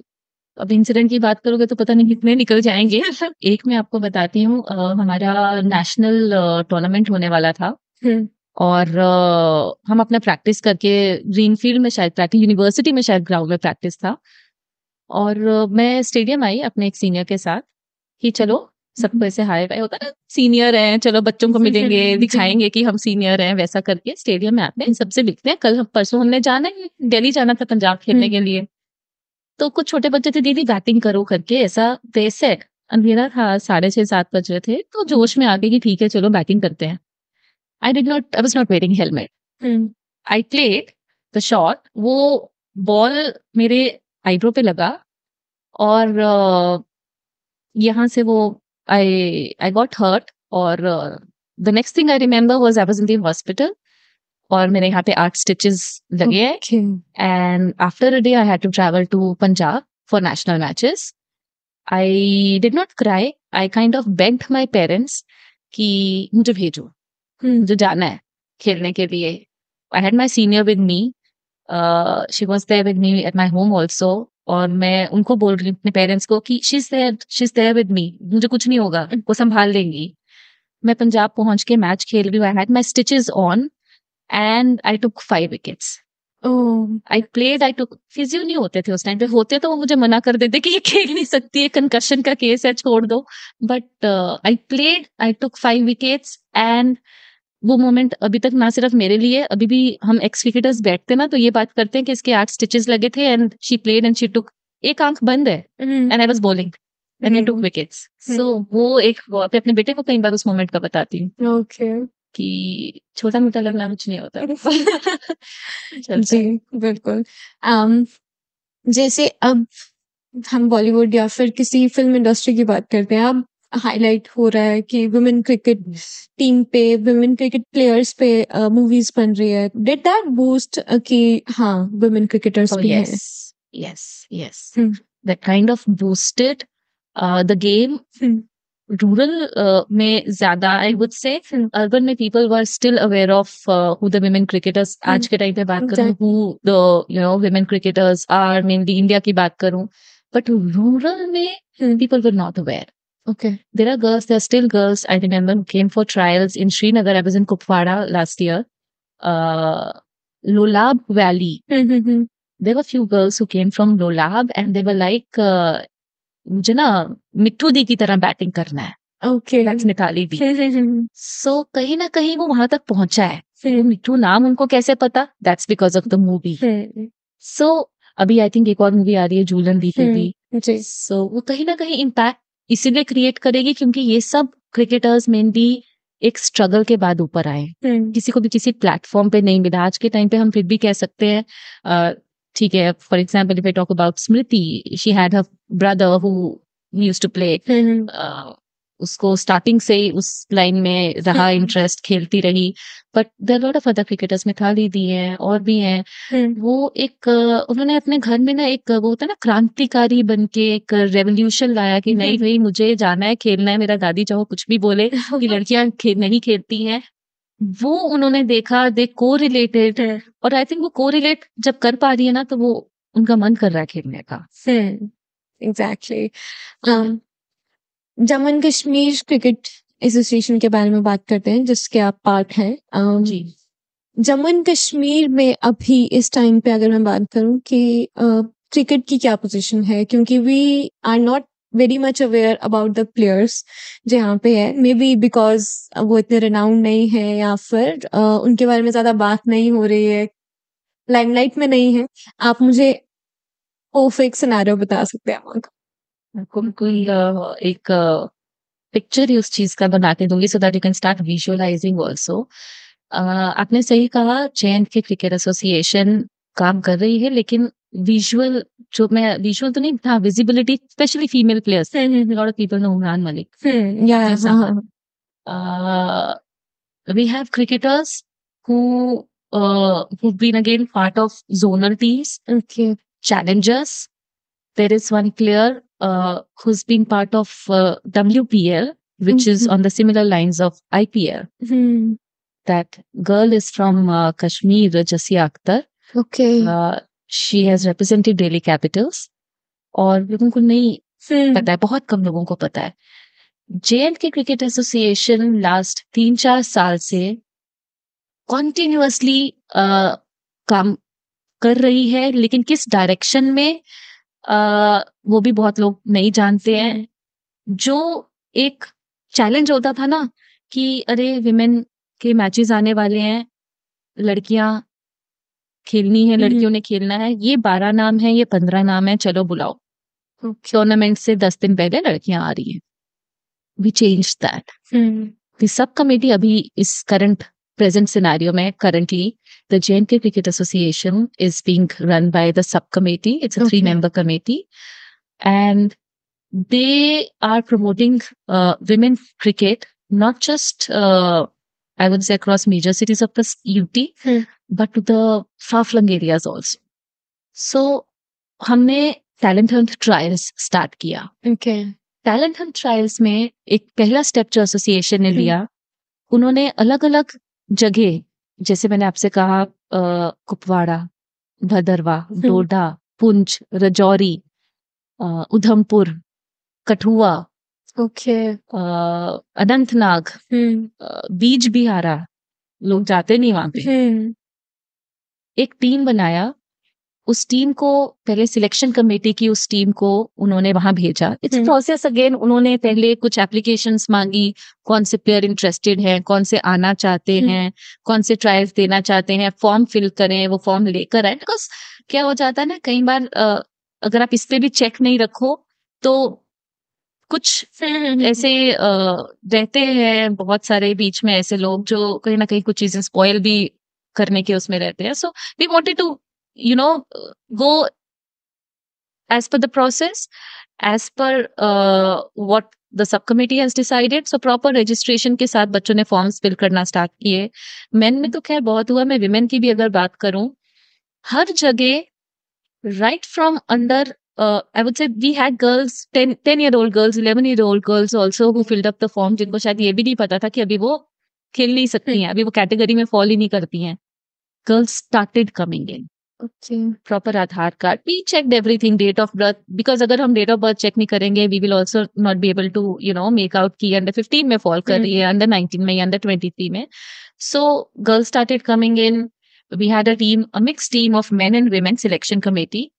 अब इंसिडेंट की बात करोगे तो पता नहीं कितने निकल जाएंगे एक मैं आपको बताती हूँ हमारा नेशनल टूर्नामेंट होने वाला था हम्म। और आ, हम अपना प्रैक्टिस करके ग्रीन फील्ड में शायद प्रैक्टिस यूनिवर्सिटी में शायद ग्राउंड में प्रैक्टिस था और आ, मैं स्टेडियम आई अपने एक सीनियर के साथ कि चलो सबको ऐसे हाई फाई होता है ना सीनियर हैं चलो बच्चों को मिलेंगे दिखाएंगे कि हम सीनियर हैं वैसा करके स्टेडियम में आते हैं सबसे मिलते हैं कल हम परसों हमने जाना है दिल्ली जाना था पंजाब खेलने हम्म। के लिए तो कुछ छोटे बच्चे थे दीदी बैटिंग करो करके ऐसा रेस है अंधेरा था साढ़े छः सात बज रहे थे तो जोश में आ गए कि ठीक है चलो बैटिंग करते हैं I did not I was not wearing helmet I played the shot वो बॉल मेरे आईब्रो पे लगा और यहाँ से वो I I got hurt or uh, the next thing I remember was I was in the hospital or many happy art stitches and after a day I had to travel to Punjab for national matches. I did not cry. I kind of begged my parents ki mujhe bhejo. Mujhe jana hai khelne ke liye. I had my senior with me. Uh, she was there with me at my home also. और मैं उनको बोल रही हूँ अपने parents को कि she is there she is there with me मुझे कुछ नहीं होगा वो संभाल लेंगी मैं पंजाब पहुंच के मैच खेल रही हूँ I had my stitches on and I took five wickets I played I took physio नहीं होते थे उस टाइम पे होते तो वो मुझे मना कर देते कि ये खेल नहीं सकती है कंकशन का केस है छोड़ दो but I played I took five wickets and वो मोमेंट अभी तक ना सिर्फ मेरे लिए अभी भी हम एक्स क्रिकेटर्स बैठते ना तो ये बात करते हैं कि इसके आठ स्टिचेस लगे थे and she played and she took एक आंख बंद है and I was bowling and I took wickets so वो एक मैं अपने बेटे को कई बार उस मोमेंट का बताती हूँ okay. कि छोटा मोटा लगना कुछ नहीं होता जी बिल्कुल um, जैसे अब हम बॉलीवुड या फिर किसी फिल्म इंडस्ट्री की बात करते हैं अब हाईलाइट हो रहा है कि वुमेन क्रिकेट टीम पे वुमेन क्रिकेट प्लेयर्स पे मूवीज uh, बन रही है डेट दैट बूस्ट कि हाँ वुमेन क्रिकेटर्स oh, भी हैं yes yes that kind of boosted the game rural में ज्यादा आई वुड से अर्बन में people were still aware of who the women cricketers आज के टाइम पे बात करूं who the you know women cricketers are mainly India की बात करूं बट रूरल में people were not aware Okay. There are girls, there are still girls, I remember, who came for trials in Srinagar. I was in Kupwara last year. Uh, Lolab Valley. There were few girls who came from Lolab and they were like, uh, मुझे ना मिट्टू दी की तरह batting करना okay. That's भी सो so, कहीं na कहीं wo wahan tak पहुंचा hai. मिट्टू नाम उनको कैसे पता that's because of the movie so अभी आई थिंक एक और मूवी आ रही है झूलन दी थी सो so, वो कहीं ना कहीं इम्पैक्ट इसीलिए क्रिएट करेगी क्योंकि ये सब क्रिकेटर्स मेनली एक स्ट्रगल के बाद ऊपर आए हम्म। किसी को भी किसी प्लेटफॉर्म पे नहीं मिला आज के टाइम पे हम फिर भी कह सकते हैं ठीक है for example if I talk about Smriti she had her brother who used to play उसको स्टार्टिंग से ही उस लाइन में रहा इंटरेस्ट हम्म। खेलती रही but there lot of other cricketers Mithali दी है और भी हैं हम्म। वो एक उन्होंने अपने घर में ना एक वो होता है ना क्रांतिकारी बन के एक रेवोल्यूशन लाया कि नहीं हम्म। भाई मुझे जाना है खेलना है मेरा दादी चाहो कुछ भी बोले कि लड़कियां खे, नहीं खेलती हैं वो उन्होंने देखा दे को रिलेटेड और आई थिंक वो को रिलेट जब कर पा रही है ना तो वो उनका मन कर रहा है खेलने का exactly exactly. um, Jammu and Kashmir cricket association के बारे में बात करते हैं जिसके आप पार्ट हैं जी जम्मू एंड कश्मीर में अभी इस टाइम पे अगर मैं बात करूं कि क्रिकेट की क्या पोजीशन है क्योंकि we are not very much aware about the players जो यहाँ पे है मे बी बिकॉज वो इतने रिनाउंड नहीं है या फिर uh, उनके बारे में ज्यादा बात नहीं हो रही है लाइमलाइट में नहीं है आप मुझे एक सिनेरियो बता सकते हैं बिल्कुल एक पिक्चर ही उस चीज़ का बना के दूंगी so that you can start visualising also. आपने सही कहा जे-एंड-के क्रिकेट एसोसिएशन काम कर रही है लेकिन विजुअल जो मैं विजुअल तो नहीं था visibility specially female players. Lot of people know Umran Malik we have cricketers who uh-huh. Uh, we have cricketers who uh, who've been again uh, who's been part of uh, WPL, which mm-hmm. is on the similar lines of IPL. Mm-hmm. That girl is from uh, Kashmir, Jasia Akhtar. Okay. Uh, she has represented Delhi capitals. और लोगों को नहीं पता है बहुत कम लोगों को पता है J and K cricket association last तीन चार साल से कॉन्टिन्यूसली काम कर रही है लेकिन किस डायरेक्शन में वो भी बहुत लोग नहीं जानते हैं। हम्म। जो एक चैलेंज होता था ना कि अरे विमेन के मैचेस आने वाले हैं, लड़कियां खेलनी है, लड़कियों हम्म। ने खेलना है, ये बारह नाम है, ये पंद्रह नाम है, चलो बुलाओ। टूर्नामेंट से दस दिन पहले लड़कियां आ रही है वी चेंज दैट। सब कमेटी अभी इस current present scenario mein currently the JNK Cricket Association is being run by the subcommittee. It's a okay. three member committee and they are promoting uh, women cricket, not just, uh, I would say across major cities of the UT, hmm. but to the far flung areas also. So humne talent hunt trials start kiya okay talent hunt trials में एक पहला step जो association ने लिया उन्होंने अलग अलग जगह जैसे मैंने आपसे कहा Kupwara Bhaderwah hmm. Doda Poonch Rajouri Udhampur Kathua okay uh, Anantnag hmm. Bijbehara लोग जाते नहीं वहां पे हम्म। एक टीम बनाया उस टीम को पहले सिलेक्शन कमेटी की उस टीम को उन्होंने वहां भेजा इट्स प्रोसेस अगेन उन्होंने पहले कुछ एप्लीकेशन मांगी कौन से प्लेयर इंटरेस्टेड हैं कौन से आना चाहते हम्म। हैं कौन से ट्रायल्स देना चाहते हैं फॉर्म फिल करें वो फॉर्म लेकर आए बिकॉज क्या हो जाता है ना कई बार अगर आप इस पर भी चेक नहीं रखो तो कुछ हम्म, हम्म, ऐसे रहते हैं बहुत सारे बीच में ऐसे लोग जो कहीं ना कहीं कुछ चीजें स्पॉयल भी करने के उसमें रहते हैं so we wanted to you know go as per the process as per uh, what the subcommittee has decided so proper registration के साथ बच्चों ने forms fill करना start किए men में तो खैर बहुत हुआ मैं women की भी अगर बात करूं हर जगह right from under uh, I would say we had girls 10 10 year old girls 11 year old girls also who filled up the form जिनको शायद ये भी नहीं पता था कि अभी वो खेल नहीं सकती हैं अभी वो कैटेगरी में फॉल ही नहीं करती हैं girls started coming in proper Aadhaar card we check everything date of birth because अगर हम डेट ऑफ बर्थ चेक नहीं करेंगे we will also not be able to you know make out की अंडर फिफ्टीन में fall कर रही है under hmm. Nineteen में अंडर ट्वेंटी थ्री में so girls started coming in we had a team a mix team of men and women selection committee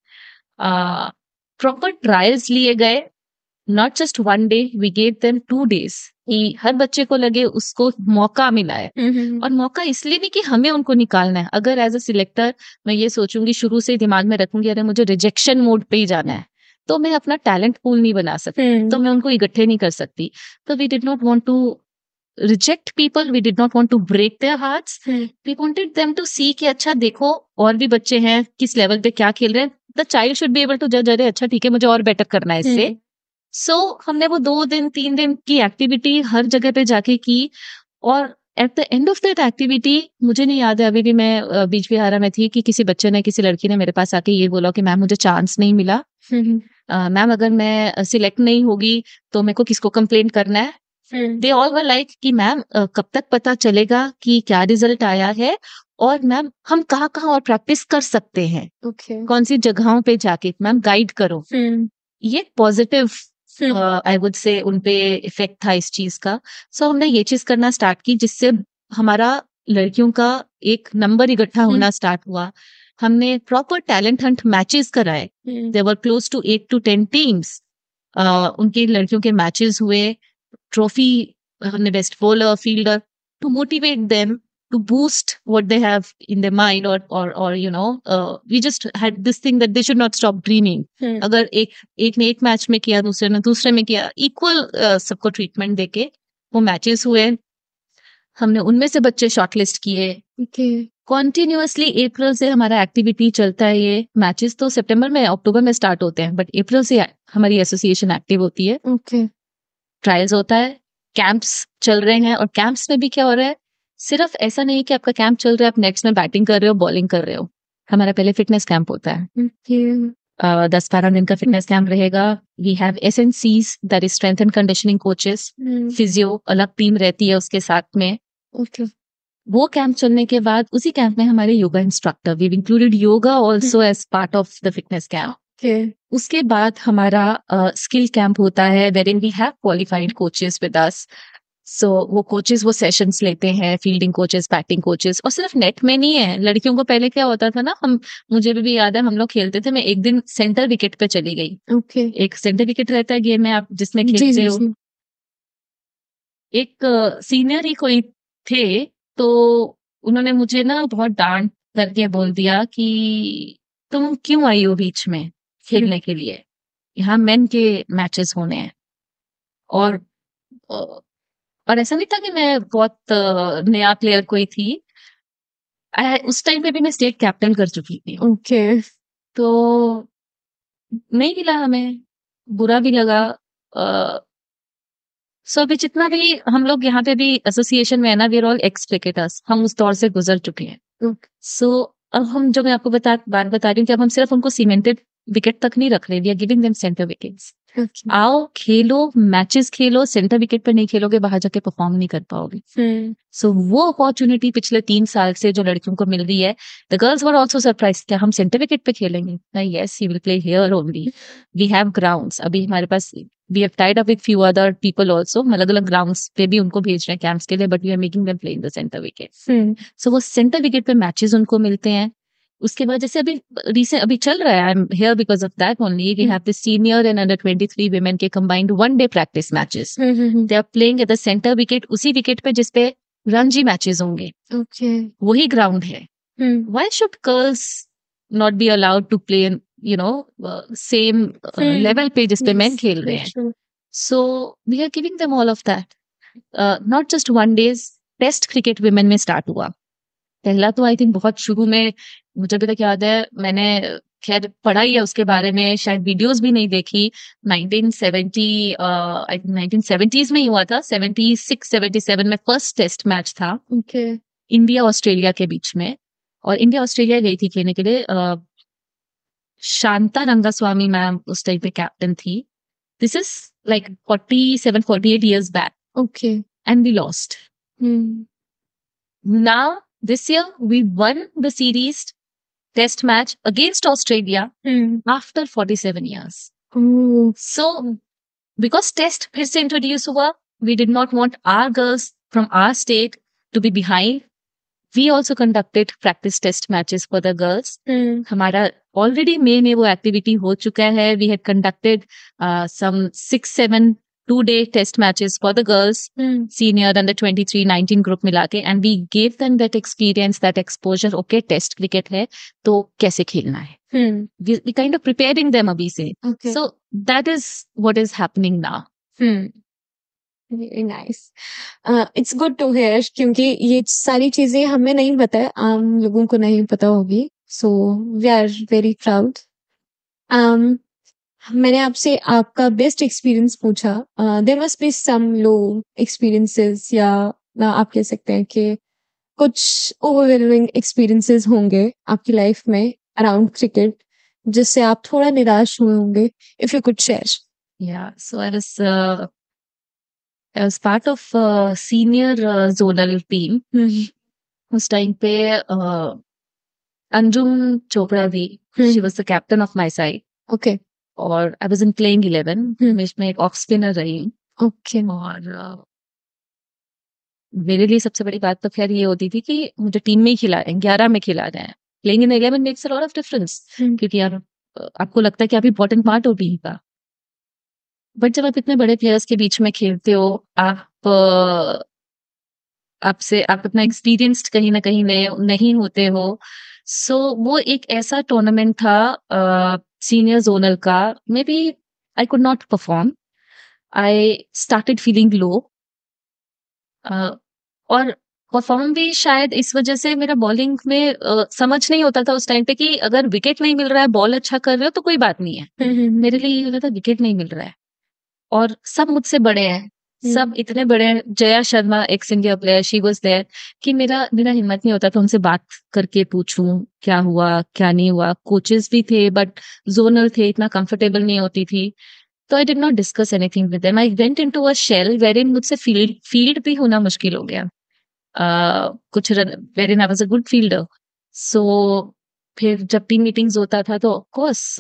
proper trials लिए गए not just one day we get them two days कि हर बच्चे को लगे उसको मौका मिला है हम्म, हम्म, हम्म। और मौका इसलिए नहीं कि हमें उनको निकालना है अगर एज अ सिलेक्टर मैं ये सोचूंगी शुरू से दिमाग में रखूंगी अरे मुझे रिजेक्शन मोड पे ही जाना है तो मैं अपना टैलेंट पूल नहीं बना सकती तो मैं उनको इकट्ठे नहीं कर सकती तो we did not want to reject people we did not want to break their heart we wanted them to see कि अच्छा देखो और भी बच्चे हैं किस लेवल पे क्या खेल रहे हैं the child should be able to जज अरे अच्छा ठीक है मुझे और बेटर करना है इससे सो so, हमने वो दो दिन तीन दिन की एक्टिविटी हर जगह पे जाके की और at the end of that activity मुझे नहीं याद है अभी भी मैं बीच बिहारा में थी कि किसी बच्चे ने किसी लड़की ने मेरे पास आके ये बोला कि मैम मुझे चांस नहीं मिला हम्म। मैम अगर मैं सिलेक्ट नहीं होगी तो मेरे को किसको कंप्लेन करना है दे ऑल वर लाइक कि मैम कब तक पता चलेगा कि क्या रिजल्ट आया है और मैम हम कहाँ कहाँ और प्रैक्टिस कर सकते हैं okay. कौन सी जगहों पे जाके मैम गाइड करो हम्म। ये पॉजिटिव आई वुड से उनपे इफेक्ट था इस चीज का सो so, हमने ये चीज करना स्टार्ट की जिससे हमारा लड़कियों का एक नंबर इकट्ठा हम्म। होना स्टार्ट हुआ हमने प्रॉपर टैलेंट हंट मैचेस कराए they were close to eight to ten teams उनके लड़कियों के मैचेस हुए ट्रॉफी हमने best bowler fielder to motivate them to boost what they have in their mind or or or you know uh, we just had this thing that they should not stop dreaming hmm. अगर एक एक ने एक match में किया दूसरे ने दूसरे में किया इक्वल uh, सबको ट्रीटमेंट देके वो मैचेस हुए हमने उनमें से बच्चे शॉर्टलिस्ट किए कॉन्टिन्यूसली अप्रैल से हमारा एक्टिविटी चलता है ये मैचेस तो सितंबर में अक्टूबर में स्टार्ट होते हैं बट अप्रैल से हमारी एसोसिएशन एक्टिव होती है ट्रायल्स होता है कैंप्स चल रहे हैं और कैंप्स में भी क्या हो रहा है सिर्फ ऐसा नहीं कि आपका कैंप चल रहा है आप नेक्स्ट में बैटिंग कर रहे हो बॉलिंग कर रहे हो हमारा पहले फिटनेस कैंप होता है mm, दस बारह दिन का फिटनेस कैंप mm. रहेगा we have S and Cs that is strength and conditioning coaches physio अलग टीम रहती है उसके साथ में वो कैंप चलने के बाद उसी कैंप में हमारे yoga instructor we included yoga also as part of the fitness camp उसके बाद हमारा स्किल uh, कैंप होता है wherein we have qualified coaches with us so so, वो कोचेस वो सेशंस लेते हैं फील्डिंग कोचेस बैटिंग कोचेज और सिर्फ नेट में नहीं है लड़कियों को पहले क्या होता था ना हम मुझे भी, भी याद है हम लोग खेलते थे मैं एक दिन सेंटर विकेट पे चली गई ओके okay. एक सेंटर विकेट रहता है गेम में आप जिसमें खेलते हो एक सीनियर ही कोई थे तो उन्होंने मुझे ना बहुत डांट करके बोल दिया कि तुम क्यों आई हो बीच में खेलने के लिए यहाँ मेन के मैचेस होने हैं और और ऐसा नहीं था कि मैं बहुत नया प्लेयर कोई थी उस टाइम पे भी मैं स्टेट कैप्टन कर चुकी थी ओके तो नहीं मिला हमें बुरा भी लगा सो अभी जितना भी हम लोग यहाँ पे भी एसोसिएशन में है ना we are all ex cricketers हम उस दौर से गुजर चुके हैं सो अब हम जो मैं आपको बता बात बता रही हूँ कि अब हम सिर्फ उनको सीमेंटेड विकेट तक नहीं रख रहे we are giving them centre wickets okay. आओ खेलो मैचेस खेलो सेंटर विकेट पर नहीं खेलोगे बाहर जाके परफॉर्म नहीं कर पाओगे सो hmm. so, वो अपॉर्चुनिटी पिछले तीन साल से जो लड़कियों को मिल रही है the girls were also surprise क्या हम सेंटर विकेट पे खेलेंगे yes you will play here only we have ground अभी हमारे पास we have tied up with few other people also अलग अलग ग्राउंड पे भी उनको भेज रहे हैं कैंप्स के लिए but we are making play in the centre wicket so वो सेंटर विकेट पे मैचेस उनको मिलते हैं उसके बाद जैसे अभी रिसेंट अभी चल रहा है I am here because of that only we have the senior and under twenty three women के combined one day practice matches they are playing at the centre wicket उसी विकेट पे जिसपे रणजी मैचेस होंगे okay okay. वही ground है why should girls not be allowed to play you know same level पे जिसपे men खेल रहे हैं so we are giving them all of that not just one days test cricket women में start हुआ पहला तो आई थिंक बहुत शुरू में मुझे अभी तक तो याद है मैंने खैर पढ़ा ही है उसके बारे में शायद वीडियोस भी नहीं देखी 1970 आई थिंक 1970s में ही हुआ था 76 77 में फर्स्ट टेस्ट मैच था okay. इंडिया ऑस्ट्रेलिया के बीच में और इंडिया ऑस्ट्रेलिया गई थी खेलने के लिए uh, Shantha Rangaswamy ma'am उस टाइम पे कैप्टन थी this is like forty seven forty eight years back okay and we lost ना this year we won the series test match against Australia mm. after 47 years. Ooh. So, because test is introduced, over, we did not want our girls from our state to be behind. We also conducted practice test matches for the girls. Mm. हमारा already May में वो activity हो चुका है. We had conducted uh, some six, seven two day test matches for the girls senior under twenty three nineteen group मिला के and we give them that experience that exposure okay test cricket है तो कैसे खेलना है kind of preparing them अभी से so that is what is happening ना इट्स गुड टू हेयर क्योंकि ये सारी चीजें हमें नहीं पता है आम लोगों को नहीं पता होगी so we are very proud मैंने आपसे आपका बेस्ट एक्सपीरियंस पूछा there must be some low experiences या ना आप कह सकते हैं कि कुछ ओवरवेलमिंग एक्सपीरियंसेस होंगे आपकी लाइफ में अराउंड क्रिकेट जिससे आप थोड़ा निराश हुए होंगे इफ यू कुड शेयर या so I was I was part of senior zonal team उस टाइम पे Anjum Chopra di she was the captain of my side okay और I was in playing eleven इसमें एक ऑफ स्पिनर रही ओके और मेरे लिए सबसे बड़ी बात तो खैर ये होती थी कि मुझे टीम में ही खिला रहे हैं ग्यारह में खिला रहे हैं playing in eleven makes lot of difference क्योंकि यार आपको लगता है कि आप इम्पोर्टेंट पार्ट हो टीम का बट जब आप इतने बड़े प्लेयर्स के बीच में खेलते हो आप आपसे आप इतना एक्सपीरियंस्ड कहीं ना कहीं नहीं होते हो सो so, वो एक ऐसा टूर्नामेंट था senior zonal ka, maybe I could not perform. I started feeling low. Uh, और परफॉर्म भी शायद इस वजह से मेरा बॉलिंग में uh, समझ नहीं होता था उस टाइम पे कि अगर विकेट नहीं मिल रहा है बॉल अच्छा कर रहे हो तो कोई बात नहीं है हम्म, हम्म। मेरे लिए ये होता था विकेट नहीं मिल रहा है और सब मुझसे बड़े हैं सब हम्म। इतने बड़े Jaya Sharma ex India player she was there कि मेरा मेरा हिम्मत नहीं होता था उनसे बात करके पूछूं क्या हुआ क्या नहीं हुआ कोचेस भी थे बट जोनल थे इतना कंफर्टेबल नहीं होती थी तो I did not discuss anything with them I went into a shell wherein मुझसे फील्ड फील्ड भी होना मुश्किल हो गया uh, कुछ wherein I was a good fielder so फिर जब भी मीटिंग्स होता था तो ऑफकोर्स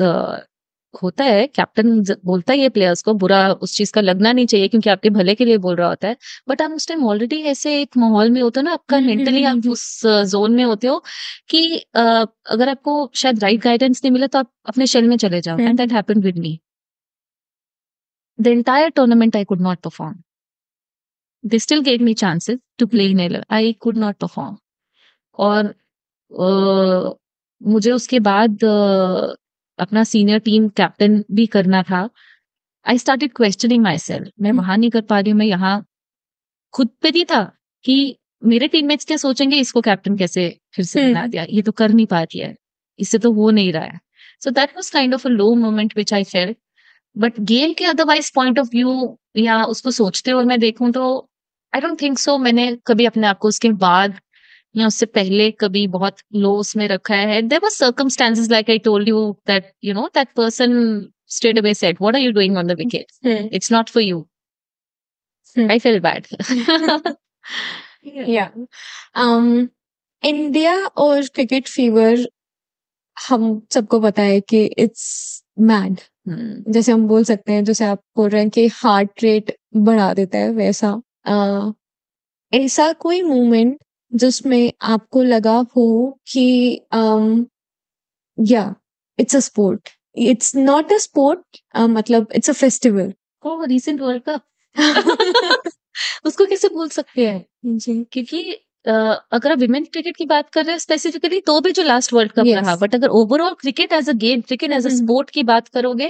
होता है कैप्टन बोलता है ये प्लेयर्स को बुरा उस चीज का लगना नहीं चाहिए क्योंकि आपके भले के लिए बोल रहा होता है बट आप उस टाइम ऑलरेडी ऐसे एक माहौल में होते हो ना आपका मेंटली हम्म, हम्म, हम्म, आप उस जोन में होते हो कि अगर आपको शायद राइट गाइडेंस नहीं मिला तो आप अपने शेल में चले जाओ and that happened with me the entire tournament I could not perform they still get me chances to play in eleven I could not perform और uh, मुझे उसके बाद uh, अपना सीनियर टीम कैप्टन भी करना था I started questioning myself मैं हम्म। वहां नहीं कर पा रही हूँ मैं यहाँ खुद पे नहीं था कि मेरे टीममेट्स क्या सोचेंगे इसको कैप्टन कैसे फिर से बना हम्म। दिया ये तो कर नहीं पा रही है इससे तो हो नहीं रहा है so that was kind of a low moment which I fail but game के अदरवाइज पॉइंट ऑफ व्यू या उसको सोचते हुए मैं देखूं तो आई डोंट थिंक सो मैंने कभी अपने आप को उसके बाद या उससे पहले कभी बहुत लो उसमें रखा है there was circumstances like I told you that you know that person straightaway said what are you doing on the wicket it's not for you I feel bad India और क्रिकेट फीवर हम सबको पता है कि it's mad hmm. जैसे हम बोल सकते हैं जैसे आप बोल रहे हैं कि हार्ट रेट बढ़ा देता है वैसा ऐसा कोई मोमेंट जिसमें आपको लगा हो कि या it's a sport it's not a sport मतलब it's a festival recent world cup उसको कैसे बोल सकते हैं जी क्योंकि Uh, अगर आप विमेन क्रिकेट की बात कर रहे हैं स्पेसिफिकली तो भी जो लास्ट वर्ल्ड कप yes. रहा बट अगर overall cricket as a game cricket as a sport की बात करोगे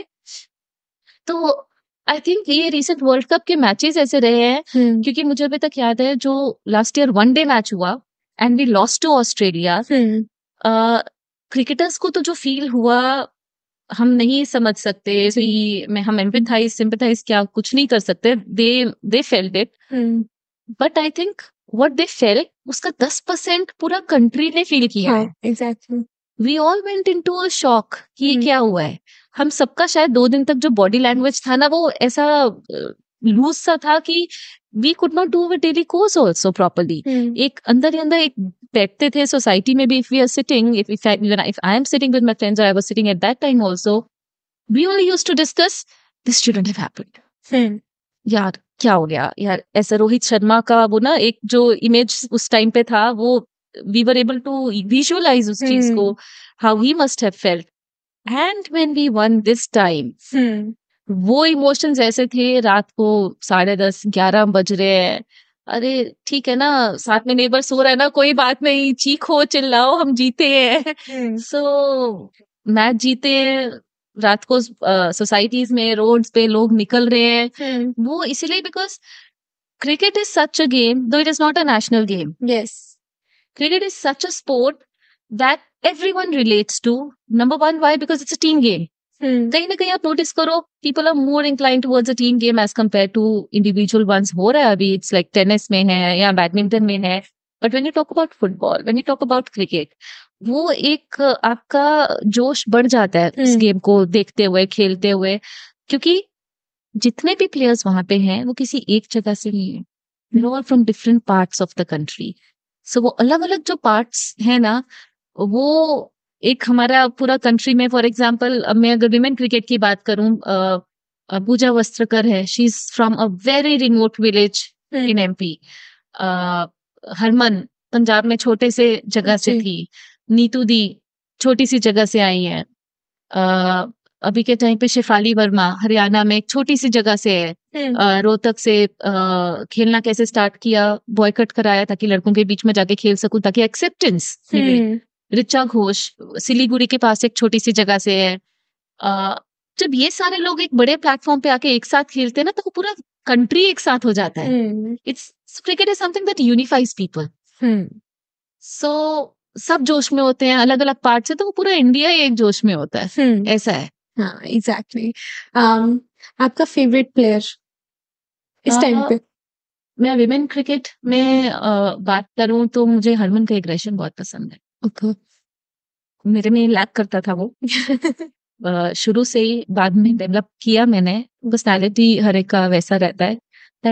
तो आई थिंक ये रिसेंट वर्ल्ड कप के मैचेस ऐसे रहे हैं हम्म। क्योंकि मुझे अभी तक याद है जो last year one day match हुआ and we lost to Australia cricketers को तो जो फील हुआ हम नहीं समझ सकते मैं हम एम्पिथाइज सिंपथाइज क्या कुछ नहीं कर सकते they they felt it but I think what they fail उसका दस परसेंट पूरा कंट्री ने फील किया exactly we all went into a shock ये हम्म। क्या हुआ है हम सबका शायद दो दिन तक जो बॉडी लैंग्वेज था ना वो ऐसा लूज सा था कि we could not do daily chores also properly एक अंदर ही अंदर एक बैठते थे सोसाइटी में भी if we are sitting if if I am sitting with my friends और I was sitting at that time also we only used to discuss this shouldn't have happened यार क्या हो गया यार ऐसा रोहित शर्मा का वो ना एक जो इमेज उस टाइम पे था वो we were able to visualise उस चीज को how he must have felt and when we won this time वो इमोशंस ऐसे थे रात को साढ़े दस ग्यारह बज रहे हैं अरे ठीक है ना साथ में नेबर सो रहा है ना कोई बात नहीं चीखो चिल्लाओ हम जीते हैं सो hmm. मैच जीते हैं रात को सोसाइटीज uh, में रोड्स पे लोग निकल रहे हैं hmm. वो इसीलिए because cricket is such a game though it is not a national game yes cricket is such a sport that everyone relates to number one why because it's a team game कहीं ना कहीं आप notice करो people are more incline towards a team game as compare to individual ones हो रहा है अभी it's like tennis में है या बैडमिंटन में है but when you talk about football when you talk about cricket वो एक आपका जोश बढ़ जाता है इस गेम hmm. को देखते हुए खेलते हुए क्योंकि जितने भी प्लेयर्स वहां पे हैं वो किसी एक जगह से नहीं है they are from different parts of the country so वो अलग अलग जो पार्ट्स हैं ना वो एक हमारा पूरा कंट्री में फॉर एग्जाम्पल मैं अगर विमेन क्रिकेट की बात करूं पूजा वस्त्रकर है she is from a very remote village in M P Harman Punjab में छोटे से जगह से थी नीतू दी छोटी सी जगह से आई है आ, अभी के टाइम पे शेफाली वर्मा हरियाणा में एक छोटी सी जगह से है hmm. रोहतक से आ, खेलना कैसे स्टार्ट किया बॉयकट कराया ताकि लड़कों के बीच में जाके खेल सकूं ताकि एक्सेप्टेंस रिचा घोष सिलीगुड़ी के पास एक छोटी सी जगह से है आ, जब ये सारे लोग एक बड़े प्लेटफॉर्म पे आके एक साथ खेलते हैं ना तो पूरा कंट्री एक साथ हो जाता है it's cricket is something that unifies people so सब जोश में होते हैं अलग अलग पार्ट से तो वो पूरा इंडिया ही एक जोश में होता है hmm. ऐसा है एग्जैक्टली हाँ, um, आपका फेवरेट प्लेयर इस टाइम पे मैं विमेन क्रिकेट में बात करूं तो मुझे हरमन का एग्रेशन बहुत पसंद है मेरे में लैक करता था वो शुरू से ही बाद में डेवलप किया मैंने पर्सनैलिटी हर एक का वैसा रहता है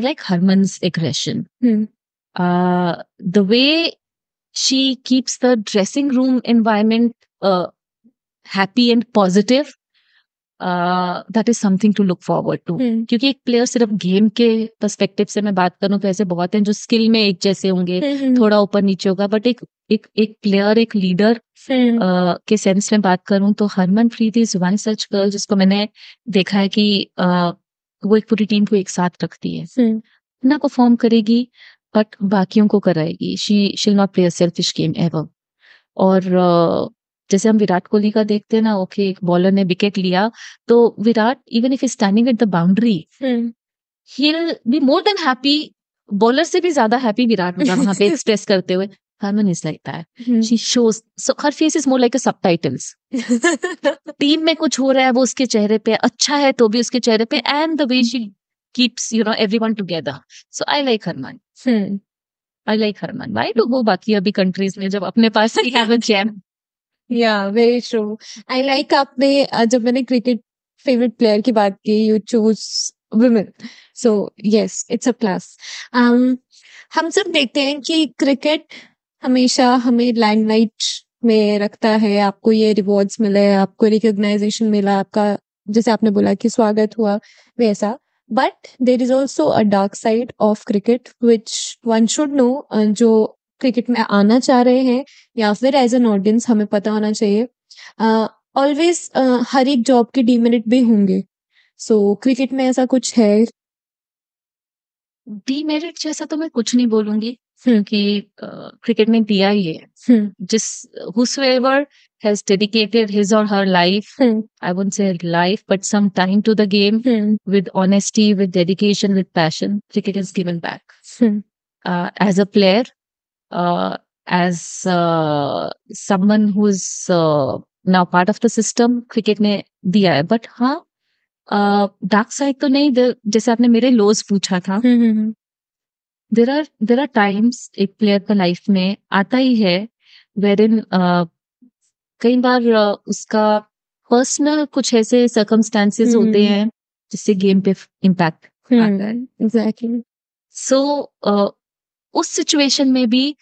like Harman's aggression the way she keeps the dressing room environment happy and positive that is something to look forward to क्योंकि एक प्लेयर सिर्फ गेम के परस्पेक्टिव से मैं बात करूं तो ऐसे बहुत हैं जो स्किल में एक जैसे होंगे hmm, hmm. थोड़ा ऊपर नीचे होगा बट एक एक एक प्लेयर एक लीडर hmm. uh, के सेंस में बात करूं तो Harmanpreet is one such girl जिसको मैंने देखा है कि uh, वो एक पूरी टीम को एक साथ रखती है ना परफॉर्म करेगी बट बाकियों को कराएगी she shall not play selfish game ever और uh, जैसे हम विराट कोहली का देखते हैं ना ओके एक बॉलर ने विकेट लिया तो Virat even if standing at the boundary he be more than happy bowler से भी ज्यादा हैप्पी विराट वहां पे एक्सप्रेस करते हुए टीम hmm. में कुछ हो रहा है वो उसके चेहरे पे अच्छा है तो भी उसके चेहरे पे and the she keeps you know everyone together so I like Harman I like Harman why do go बाकी अभी कंट्रीज में जब अपने पास या वेरी ट्रू आई लाइक आपने जब मैंने क्रिकेट फेवरेट प्लेयर की बात की you choose women so yes it's a plus हम सब देखते हैं कि क्रिकेट हमेशा हमें लैंडलाइट में रखता है आपको ये रिवॉर्ड्स मिले आपको रिकग्नाइजेशन मिला आपका जैसे आपने बोला कि स्वागत हुआ वैसा but there is also a dark side of cricket which one should know जो क्रिकेट में आना चाह रहे हैं या फिर एज एन ऑडियंस हमें पता होना चाहिए ऑलवेज uh, uh, हर एक जॉब के डीमेरिट भी होंगे सो so, क्रिकेट में ऐसा कुछ है डीमेरिट जैसा तो मैं कुछ नहीं बोलूंगी क्योंकि क्रिकेट में दिया ही है जिस whoever has dedicated his or her life hmm. i wouldn't say life but some time to the game hmm. with honesty with dedication with passion cricket is given back hmm. uh, as a player Uh, as uh, someone uh, now part of the system cricket ने दिया है but हाँ dark uh, side तो नहीं जैसे आपने मेरे लोज पूछा था there are there are times एक प्लेयर का लाइफ में आता ही है वेर इन कई बार उसका पर्सनल कुछ ऐसे सर्कमस्टांसेस हम्म, होते हम्म, हम्म. हैं जिससे गेम पे इम्पैक्ट आता है एग्जैक्टली सो उस सिचुएशन में भी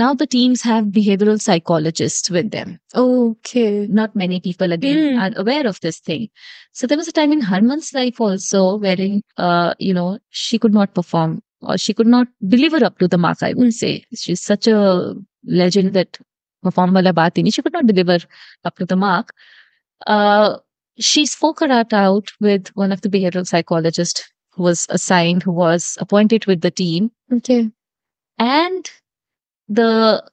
now the teams have behavioral psychologists with them. Okay. Not many people again hmm. are aware of this thing. So there was a time in Harman's life also wherein, uh, you know, she could not perform or she could not deliver up to the mark, I will mm. say. She's such a legend that perform wala baat she could not deliver up to the mark. Uh, she spoke her heart out with one of the behavioral psychologists was assigned, who was appointed with the team. Okay. And the,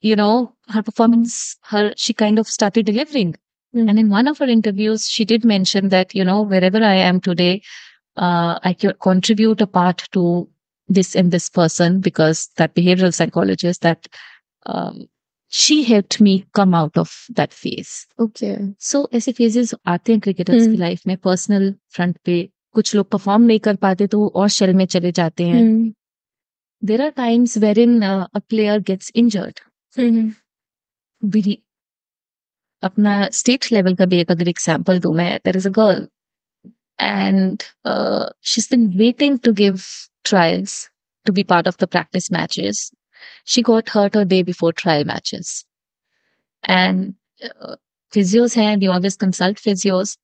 you know, her performance, her, she kind of started delivering. Mm. And in one of her interviews, she did mention that, you know, wherever I am today, uh, I could contribute a part to this and this person because that behavioral psychologist that, um, she helped me come out of that phase. Okay. So ऐसे phases are हैं cricketers' hmm. की life, my personal front. कुछ लोग perform नहीं कर पाते तो और शेल में चले जाते हैं there are times wherein player gets injured अपना स्टेट लेवल का भी एक अगर एग्जाम्पल दू मैं there is a girl and she's been waiting to give trials to be part of the practice matches she got hurt और day before trial matches and physios हैं we always consult physios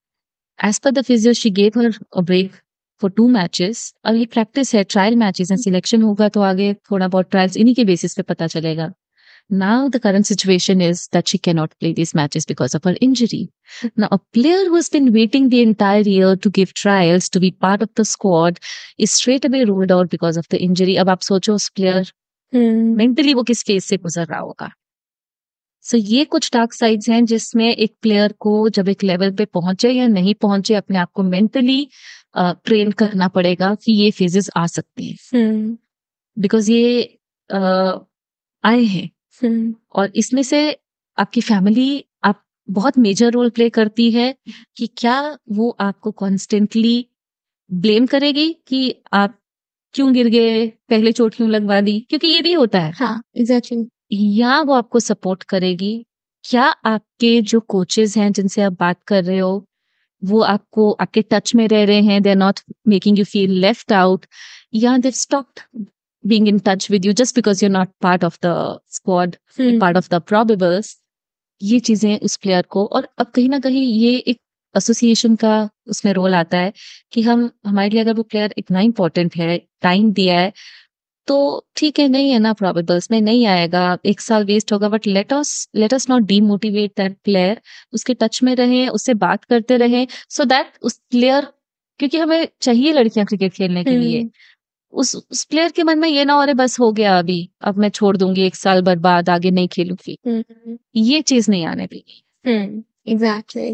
As per the physio, she gave her a break for two matches अब ये practice है trial matches and selection होगा तो आगे थोड़ा बहुत trials इन्हीं के basis पे पता चलेगा Now the current situation is that she cannot play these matches because of her injury. Now a player who has been waiting the entire year to give trials to be part of the squad is straight away ruled out because of the injury. अब आप सोचो उस player mentally वो किस phase से गुजर रहा होगा सो so, ये कुछ डार्क साइड्स हैं जिसमें एक प्लेयर को जब एक लेवल पे पहुंचे या नहीं पहुंचे अपने आप को मेंटली ट्रेन uh, करना पड़ेगा कि ये फेजेस आ सकते हैं बिकॉज hmm. ये आ, uh, आए हैं hmm. और इसमें से आपकी फैमिली आप बहुत मेजर रोल प्ले करती है कि क्या वो आपको कॉन्स्टेंटली ब्लेम करेगी कि आप क्यों गिर गए पहले चोट क्यों लगवा दी क्योंकि ये भी होता है हाँ exactly. या वो आपको सपोर्ट करेगी क्या आपके जो कोचेज हैं जिनसे आप बात कर रहे हो वो आपको आपके टच में रह रहे हैं they are not making you feel left out या they stop being in touch with you just because you are not part of the squad part of the probables ये चीजें उस प्लेयर को और अब कहीं ना कहीं ये एक एसोसिएशन का उसमें रोल आता है कि हम हमारे लिए अगर वो प्लेयर इतना इम्पोर्टेंट है टाइम दिया है तो ठीक है नहीं है ना प्रॉबेबल में नहीं आएगा एक साल वेस्ट होगा but let us let us not demotivate that player उसके टच में रहे उससे बात करते रहे सो दैट उस प्लेयर क्योंकि हमें चाहिए लड़कियां क्रिकेट खेलने के लिए हम्म। उस उस प्लेयर के मन में ये ना हो रहे बस हो गया अभी अब मैं छोड़ दूंगी एक साल बर्बाद आगे नहीं खेलूंगी हम्म। ये चीज नहीं आने देगी एग्जैक्टली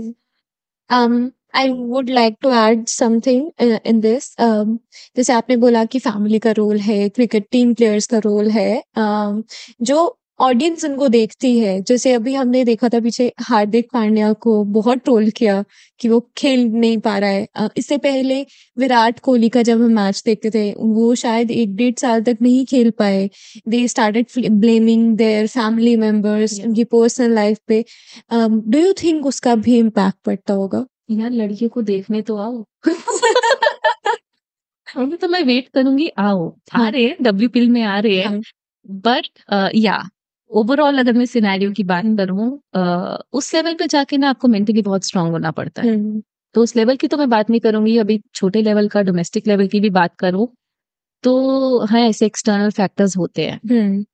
हम्म, um, I would like to add something in this जैसे आपने बोला कि फैमिली का रोल है क्रिकेट टीम प्लेयर्स का रोल है uh, जो ऑडियंस उनको देखती है जैसे अभी हमने देखा था पीछे हार्दिक पांड्या को बहुत ट्रोल किया कि वो खेल नहीं पा रहा है इससे पहले विराट कोहली का जब हम मैच देखते थे वो शायद एक डेढ़ साल तक नहीं खेल पाए they started blaming their family members उनकी पर्सनल लाइफ पे डू यू थिंक उसका भी इम्पैक्ट पड़ता होगा यार लड़कियों को देखने तो आओ अभी तो मैं वेट करूंगी आओ आ हाँ। रहे हैं डब्ल्यू पिल में आ रहे हैं बट हाँ। या ओवरऑल अगर मैं सिनेरियो की बात हम्म। करूँ उस लेवल पे जाके ना आपको मेंटली बहुत स्ट्रांग होना पड़ता है हम्म। तो उस लेवल की तो मैं बात नहीं करूंगी अभी छोटे लेवल का डोमेस्टिक लेवल की भी बात करूँ तो हाँ ऐसे एक्सटर्नल फैक्टर्स होते हैं हम्म।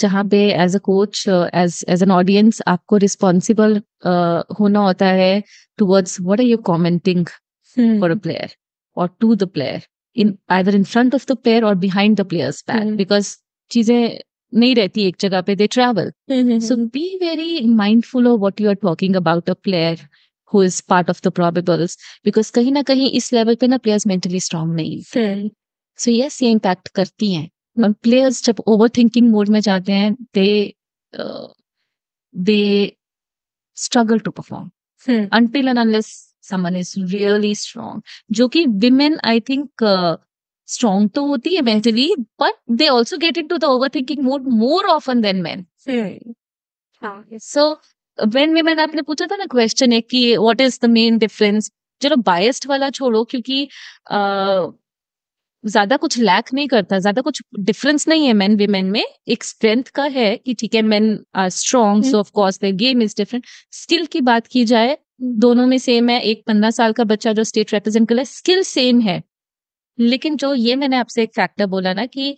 जहाँ पे as a coach as as an audience आपको रिस्पॉन्सिबल uh, होना होता है towards what are you commenting for a player और to the player in either in front of the player और behind the player's back because चीजें नहीं रहती एक जगह पे they travel so be very mindful of what you are talking about a player who is part of the probables because कहीं ना कहीं इस लेवल पे ना प्लेयर्स मेंटली स्ट्रांग नहीं सो यस hmm. ये इम्पैक्ट करती हैं प्लेयर्स जब ओवर थिंकिंग मोड में जाते हैं they they struggle to perform until and unless someone is really strong जो कि विमेन आई थिंक स्ट्रांग तो होती है mentally but they also get into the overthinking mode more often than men so when we मैंने आपने पूछा था ना क्वेश्चन है कि what is the main difference चलो बायस्ड वाला छोड़ो क्योंकि uh, ज्यादा कुछ लैक नहीं करता ज्यादा कुछ डिफरेंस नहीं है मेन वीमेन में एक स्ट्रेंथ का है कि ठीक है men are strong so of course game is different skill की बात की जाए दोनों में सेम है एक पंद्रह साल का बच्चा जो स्टेट रिप्रेजेंट कर स्किल सेम है लेकिन जो ये मैंने आपसे एक फैक्टर बोला ना कि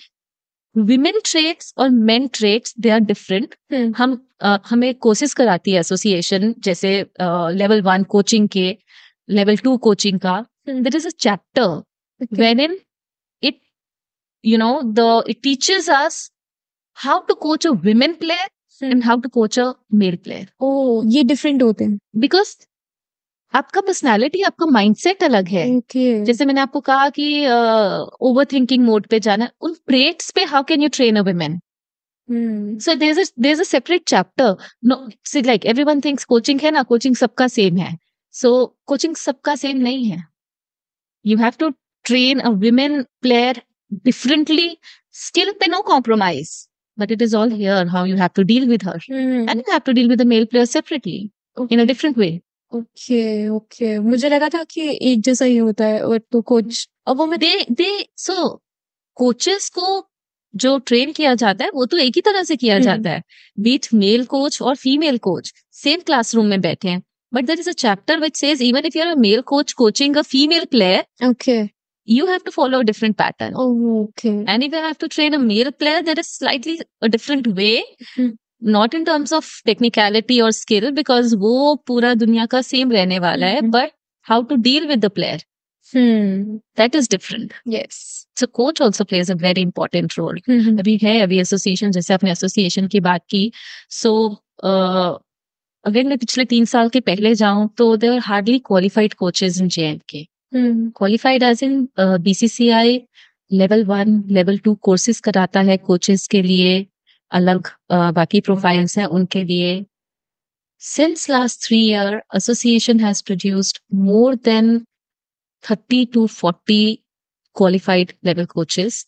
विमेन ट्रेड्स और men traits they are different हम आ, हमें कोर्सेस कराती है एसोसिएशन जैसे लेवल वन कोचिंग के लेवल टू कोचिंग का there is a chapter when in you know the it teaches us how to coach a women player hmm. and how to coach a male player. Oh, ye different hote hain Because आपका personality आपका mindset अलग है okay. जैसे मैंने आपको कहा कि over overthinking mode पे जाना उन ट्रेट्स पे how can you train a women so there a separate chapter no see like every one things coaching है ना कोचिंग सबका सेम है सो कोचिंग सबका सेम नहीं है you have to train a women player differently, still they no compromise. But it is all here how you have to deal with her. Mm. And you have to deal with the male player separately okay. in a different way. Okay okay मुझे लगा था कि एक जैसा ही होता है और तो कोच अब वो मैं दे दे सो कोचेस को जो ट्रेन किया जाता है वो तो एक ही तरह से किया जाता है बीट मेल कोच और फीमेल कोच सेम क्लासरूम में बैठे हैं but there is a chapter which says even if you are a male coach coaching a female player okay you have to follow a different pattern. Oh, okay. And if you have to train a male player, there is slightly a different way. Mm-hmm. Not in terms of technicality or skill, because वो पूरा दुनिया का same रहने वाला है but how to deal with the player that is different yes so coach also plays a very important role अभी है अभी एसोसिएशन जैसे आपने एसोसिएशन की बात की सो अगर मैं पिछले तीन साल के पहले जाऊं तो there hardly qualified coaches in J and K qualified as in BCCI level one level two courses कराता है कोचेस के लिए अलग uh, बाकी प्रोफाइल्स हैं उनके लिए since last three year association has produced more than thirty to forty qualified level coaches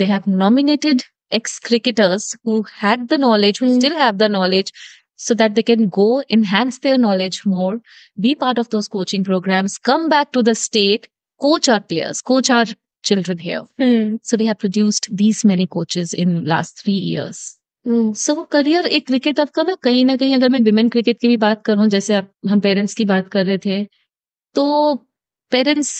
they have nominated ex cricketers who had the knowledge who still have the knowledge so that they can go enhance their knowledge more, be part of those coaching programs, come back to the state, coach our players, coach our children here. Mm. So we have produced these many coaches in last three years. So वो career एक cricket का ना कहीं ना कहीं अगर मैं women cricket की भी बात करूं जैसे आप हम पेरेंट्स की बात कर रहे थे तो पेरेंट्स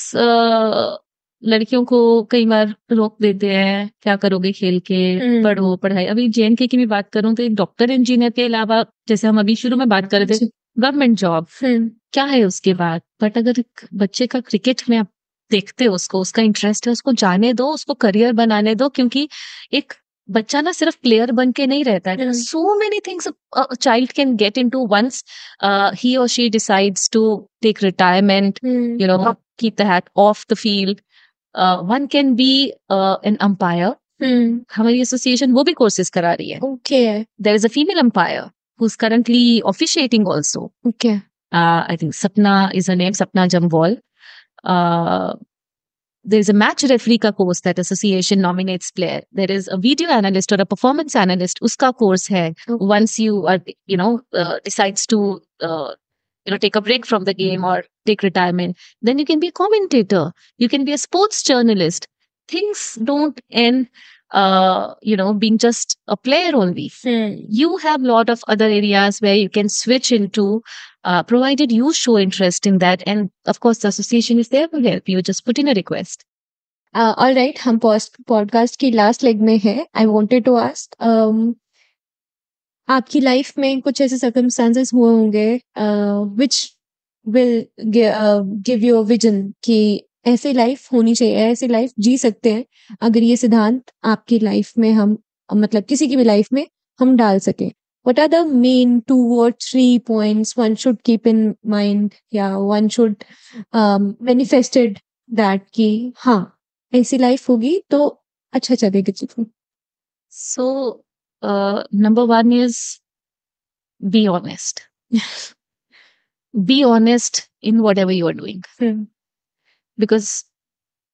लड़कियों को कई बार रोक देते हैं क्या करोगे खेल के हम्म। पढ़ो पढ़ाई अभी जे जेएनके की भी बात करूं तो एक डॉक्टर इंजीनियर के अलावा जैसे हम अभी शुरू में बात कर रहे थे गवर्नमेंट अच्छा। हम्म। जॉब क्या है उसके बाद बट अगर बच्चे का क्रिकेट में आप देखते हो उसको उसका इंटरेस्ट है उसको जाने दो उसको करियर बनाने दो क्योंकि एक बच्चा ना सिर्फ प्लेयर बन के नहीं रहता है so many things child can get into once he और she decides to take retirement you know की तहत of the field uh, one can be uh, an umpire. Hmm. Our association, वो भी courses. करा रही है Okay. There is a female umpire who is currently officiating. Also. Okay. I think Sapna is a name Sapna Jamwal there is a match referee ka course that association nominates player there is a video analyst or a performance analyst uska course hai once you are you know uh, decides to uh, you know take a break from the game hmm. or take retirement then you can be a commentator you can be a sports journalist things don't end uh, you know being just a player only hmm. you have a lot of other areas where you can switch into uh, provided you show interest in that and of course the association is there to help you just put in a request all uh, right हम podcast की last leg में हैं I wanted to ask आपकी लाइफ में कुछ ऐसे circumstances हुए होंगे which will give you vision कि ऐसे लाइफ होनी चाहिए ऐसे लाइफ जी सकते हैं अगर ये सिद्धांत आपकी लाइफ में हम मतलब किसी की भी लाइफ में हम डाल सकें what are the main two और three points one should keep in mind या वन शुड मैनिफेस्टेड दैट कि हाँ ऐसी लाइफ होगी तो अच्छा चलेगा जीवन सो Uh, number one is be honest. be honest in whatever you are doing. Mm. Because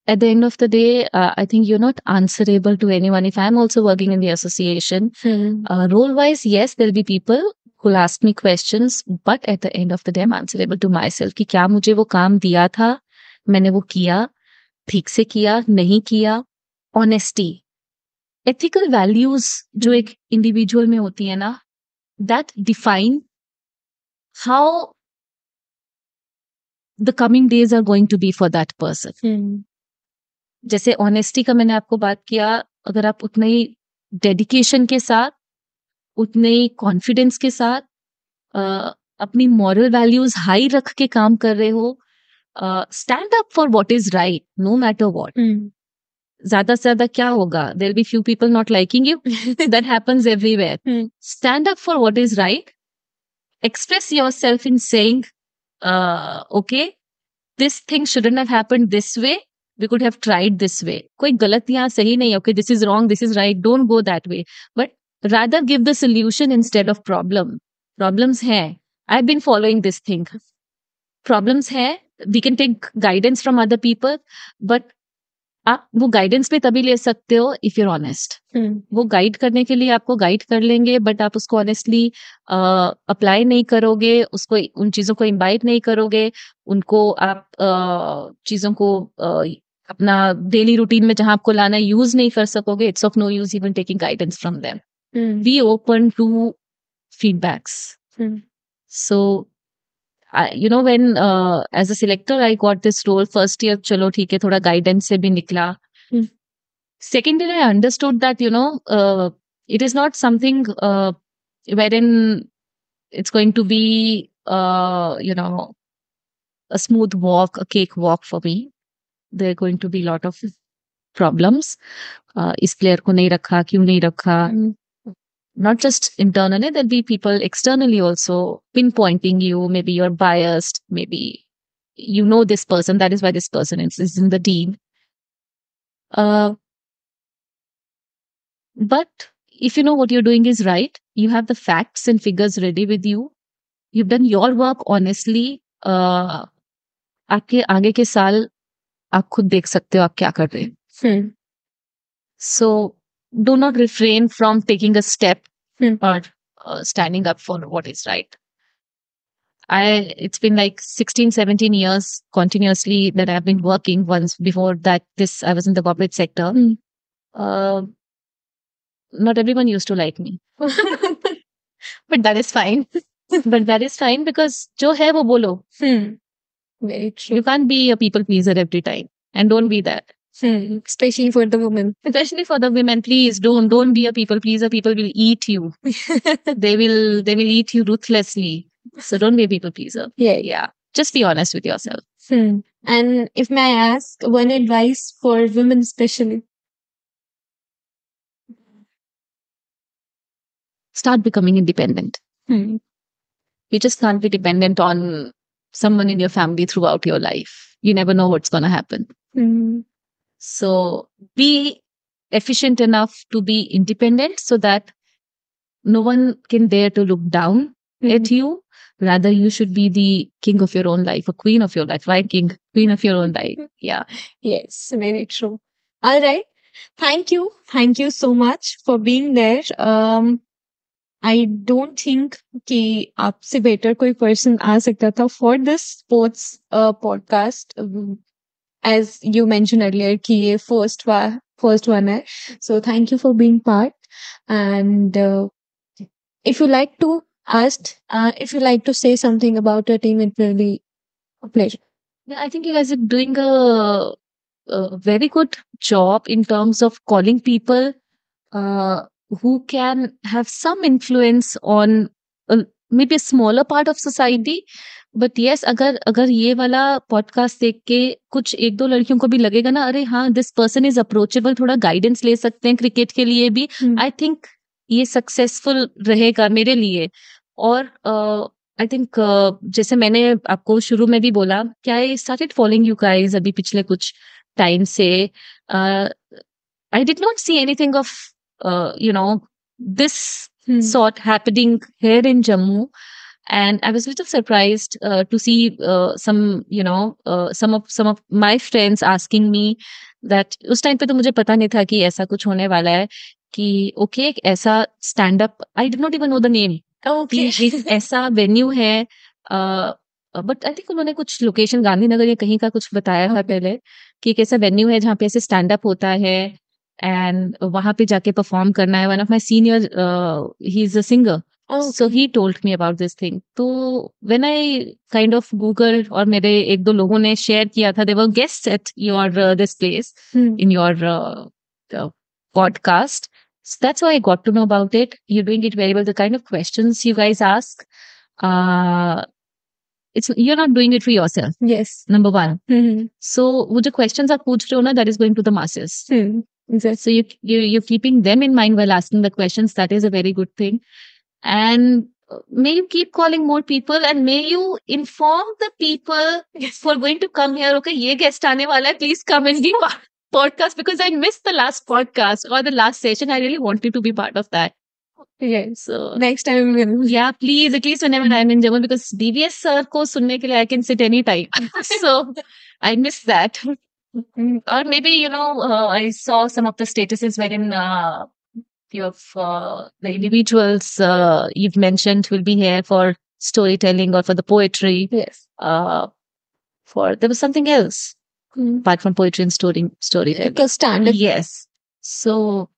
at the end of the day, uh, I think you're not answerable to anyone. If I'm also working in the association, mm. uh, role wise, yes, there'll be people who'll ask me questions, but at the end of the day, I'm answerable to myself. कि क्या मुझे वो काम दिया था मैंने वो किया ठीक से किया नहीं किया Honesty. एथिकल वैल्यूज जो एक इंडिविजुअल में होती है ना that define how the coming days are going to be for that person जैसे ऑनेस्टी का मैंने आपको बात किया अगर आप उतने ही डेडिकेशन के साथ उतने ही कॉन्फिडेंस के साथ आ, अपनी मॉरल वैल्यूज हाई रख के काम कर रहे हो stand up for what is right no matter what ज्यादा से ज्यादा क्या होगा there be few people not liking you that happens everywhere stand up for what is right express yourself in saying okay this thing shouldn't have happen this way we could have tried this way कोई गलत यहाँ सही नहीं okay this is wrong this is right don't go that way but rather give the solution instead of problem problems हैं I been following this thing problems है we can take guidance from other people but आप वो guidance भी तभी ले सकते हो if you're honest वो गाइड करने के लिए आपको गाइड कर लेंगे बट आप उसको ऑनेस्टली अप्लाई नहीं करोगे उसको उन चीजों को इम्बाइट नहीं करोगे उनको आप चीजों को आ, अपना डेली रूटीन में जहां आपको लाना यूज नहीं कर सकोगे it's of no use even taking guidance from them we open to feedbacks so I, you know, when uh, as a selector, I got this role first year, chalo, theek hai, thoda guidance se bhi nikla. Hmm. Second year, I understood that, you know, uh, it is not something uh, wherein it's going to be, uh, you know, a smooth walk, a cake walk for me. There are going to be a lot of problems इस player को नहीं रखा क्यों नहीं रखा not just internally, there'll be people externally also pinpointing you. Maybe you're biased. Maybe you know this person. That is why this person is, is in the team. Uh, but if you know what you're doing is right, you have the facts and figures ready with you. You've done your work honestly. Uh, आपके आगे के साल आप खुद देख सकते हो आप क्या कर रहे हैं hmm mm. or uh, standing up for what is right. I it's been like 16, 17 years continuously that I've been working. Once before that, this I was in the corporate sector. Mm. Uh, not everyone used to like me, but that is fine. but that is fine because जो है वो बोलो. Hmm. Very true. You can't be a people pleaser every time, and don't be that. Hmm. Especially for the women. Especially for the women, please don't don't be a people pleaser. People will eat you. they will they will eat you ruthlessly. So don't be a people pleaser. Yeah, yeah. Just be honest with yourself. Hmm. And if may I ask one advice for women especially? Start becoming independent. Hmm. You just can't be dependent on someone in your family throughout your life. You never know what's gonna happen. Hmm so be efficient enough to be independent so that no one can dare to look down mm-hmm. at you. Rather, you should be the king of your own life, a queen of your life, right? King, queen of your own life. Mm-hmm. Yeah. Yes, very true. All right. Thank you. Thank you so much for being there. Um, don't think कि आपसे better कोई person आ सकता for for sports sports uh, as you mentioned earlier कि ये first वा first one है so thank you for being part and if you like to ask, uh, if you like to say something about your team, it will be a pleasure. Yeah, I think you guys are doing a, a very good job in terms of calling people uh, who can have some influence on a, uh, maybe a smaller part of society, but yes yes, अगर अगर ये वाला podcast देख के कुछ एक दो लड़कियों को भी लगेगा ना अरे हाँ दिस पर्सन इज अप्रोचेबल थोड़ा गाइडेंस ले सकते हैं क्रिकेट के लिए भी आई हम्म। थिंक ये सक्सेसफुल रहेगा मेरे लिए और आई uh, थिंक uh, जैसे मैंने आपको शुरू में भी बोला क्या I started following you guys अभी पिछले कुछ टाइम से I did not see anything of you know this sort happening here in Jammu and i was a little surprised uh, to see uh, some you know uh, some of some of my friends asking me that उस time पे तो मुझे पता नहीं था कि ऐसा कुछ होने वाला है कि ओके okay, ऐसा stand up I did not even know the name ऐसा वेन्यू है बट आई थिंक उन्होंने कुछ लोकेशन गांधीनगर या कहीं का कुछ बताया okay. था पहले कि एक ऐसा वेन्यू है जहाँ पे ऐसे स्टैंड अप होता है एंड वहां पे जाके परफॉर्म करना है one of my senior he is a singer Oh, so he told me about this thing. So when I kind of Google or मेरे एक दो लोगों ने share किया they were guests at your uh, this place hmm. in your uh, uh, podcast. So that's how I got to know about it. You're doing it very well. The kind of questions you guys ask, uh, it's you're not doing it for yourself. Yes. Number one. Mm-hmm. So वो जो questions are पूछ रहे that is going to the masses. Hmm. Exactly. So you, you you're keeping them in mind while asking the questions. That is a very good thing. And may you keep calling more people and may you inform the people yes. who are going to come here. Okay, ye guest aane wala hai, please come and be part podcast because I missed the last podcast or the last session. I really wanted to be part of that. Okay, so next time we'll... yeah, please at least whenever I'm in Jammu because bbs sir ko sunne ke liye I can sit any time. so I miss that. Mm-hmm. Or maybe you know uh, I saw some of the statuses wherein uh, of uh, the individuals uh, you've mentioned will be here for storytelling or for the poetry. Yes. Uh, for there was something else mm-hmm. apart from poetry and story storytelling. Like standard. Yes. So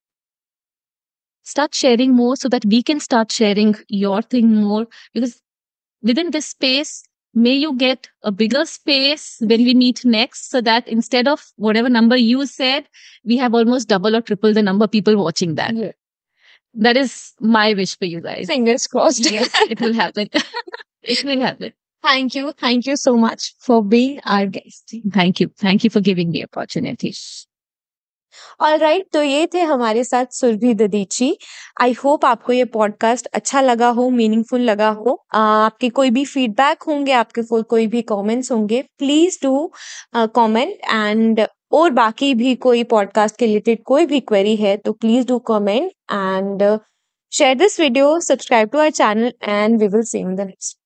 start sharing more so that we can start sharing your thing more because within this space may you get a bigger space when we meet next so that instead of whatever number you said we have almost double or triple the number people watching that yeah. that is my wish for you guys. Fingers crossed. yes, it will happen. it will happen. Thank you. Thank you so much for being our guest. Thank you. Thank you for giving me opportunity. All right right, तो ये थे हमारे साथ Surabhi ददीची I hope आपको ये podcast अच्छा लगा हो मीनिंगफुल लगा हो आपके कोई भी फीडबैक होंगे आपके कोई भी कमेंट्स होंगे प्लीज डू कमेंट एंड और बाकी भी कोई पॉडकास्ट के रिलेटेड कोई भी क्वेरी है तो please do comment and share this video subscribe to our channel and we will see in the next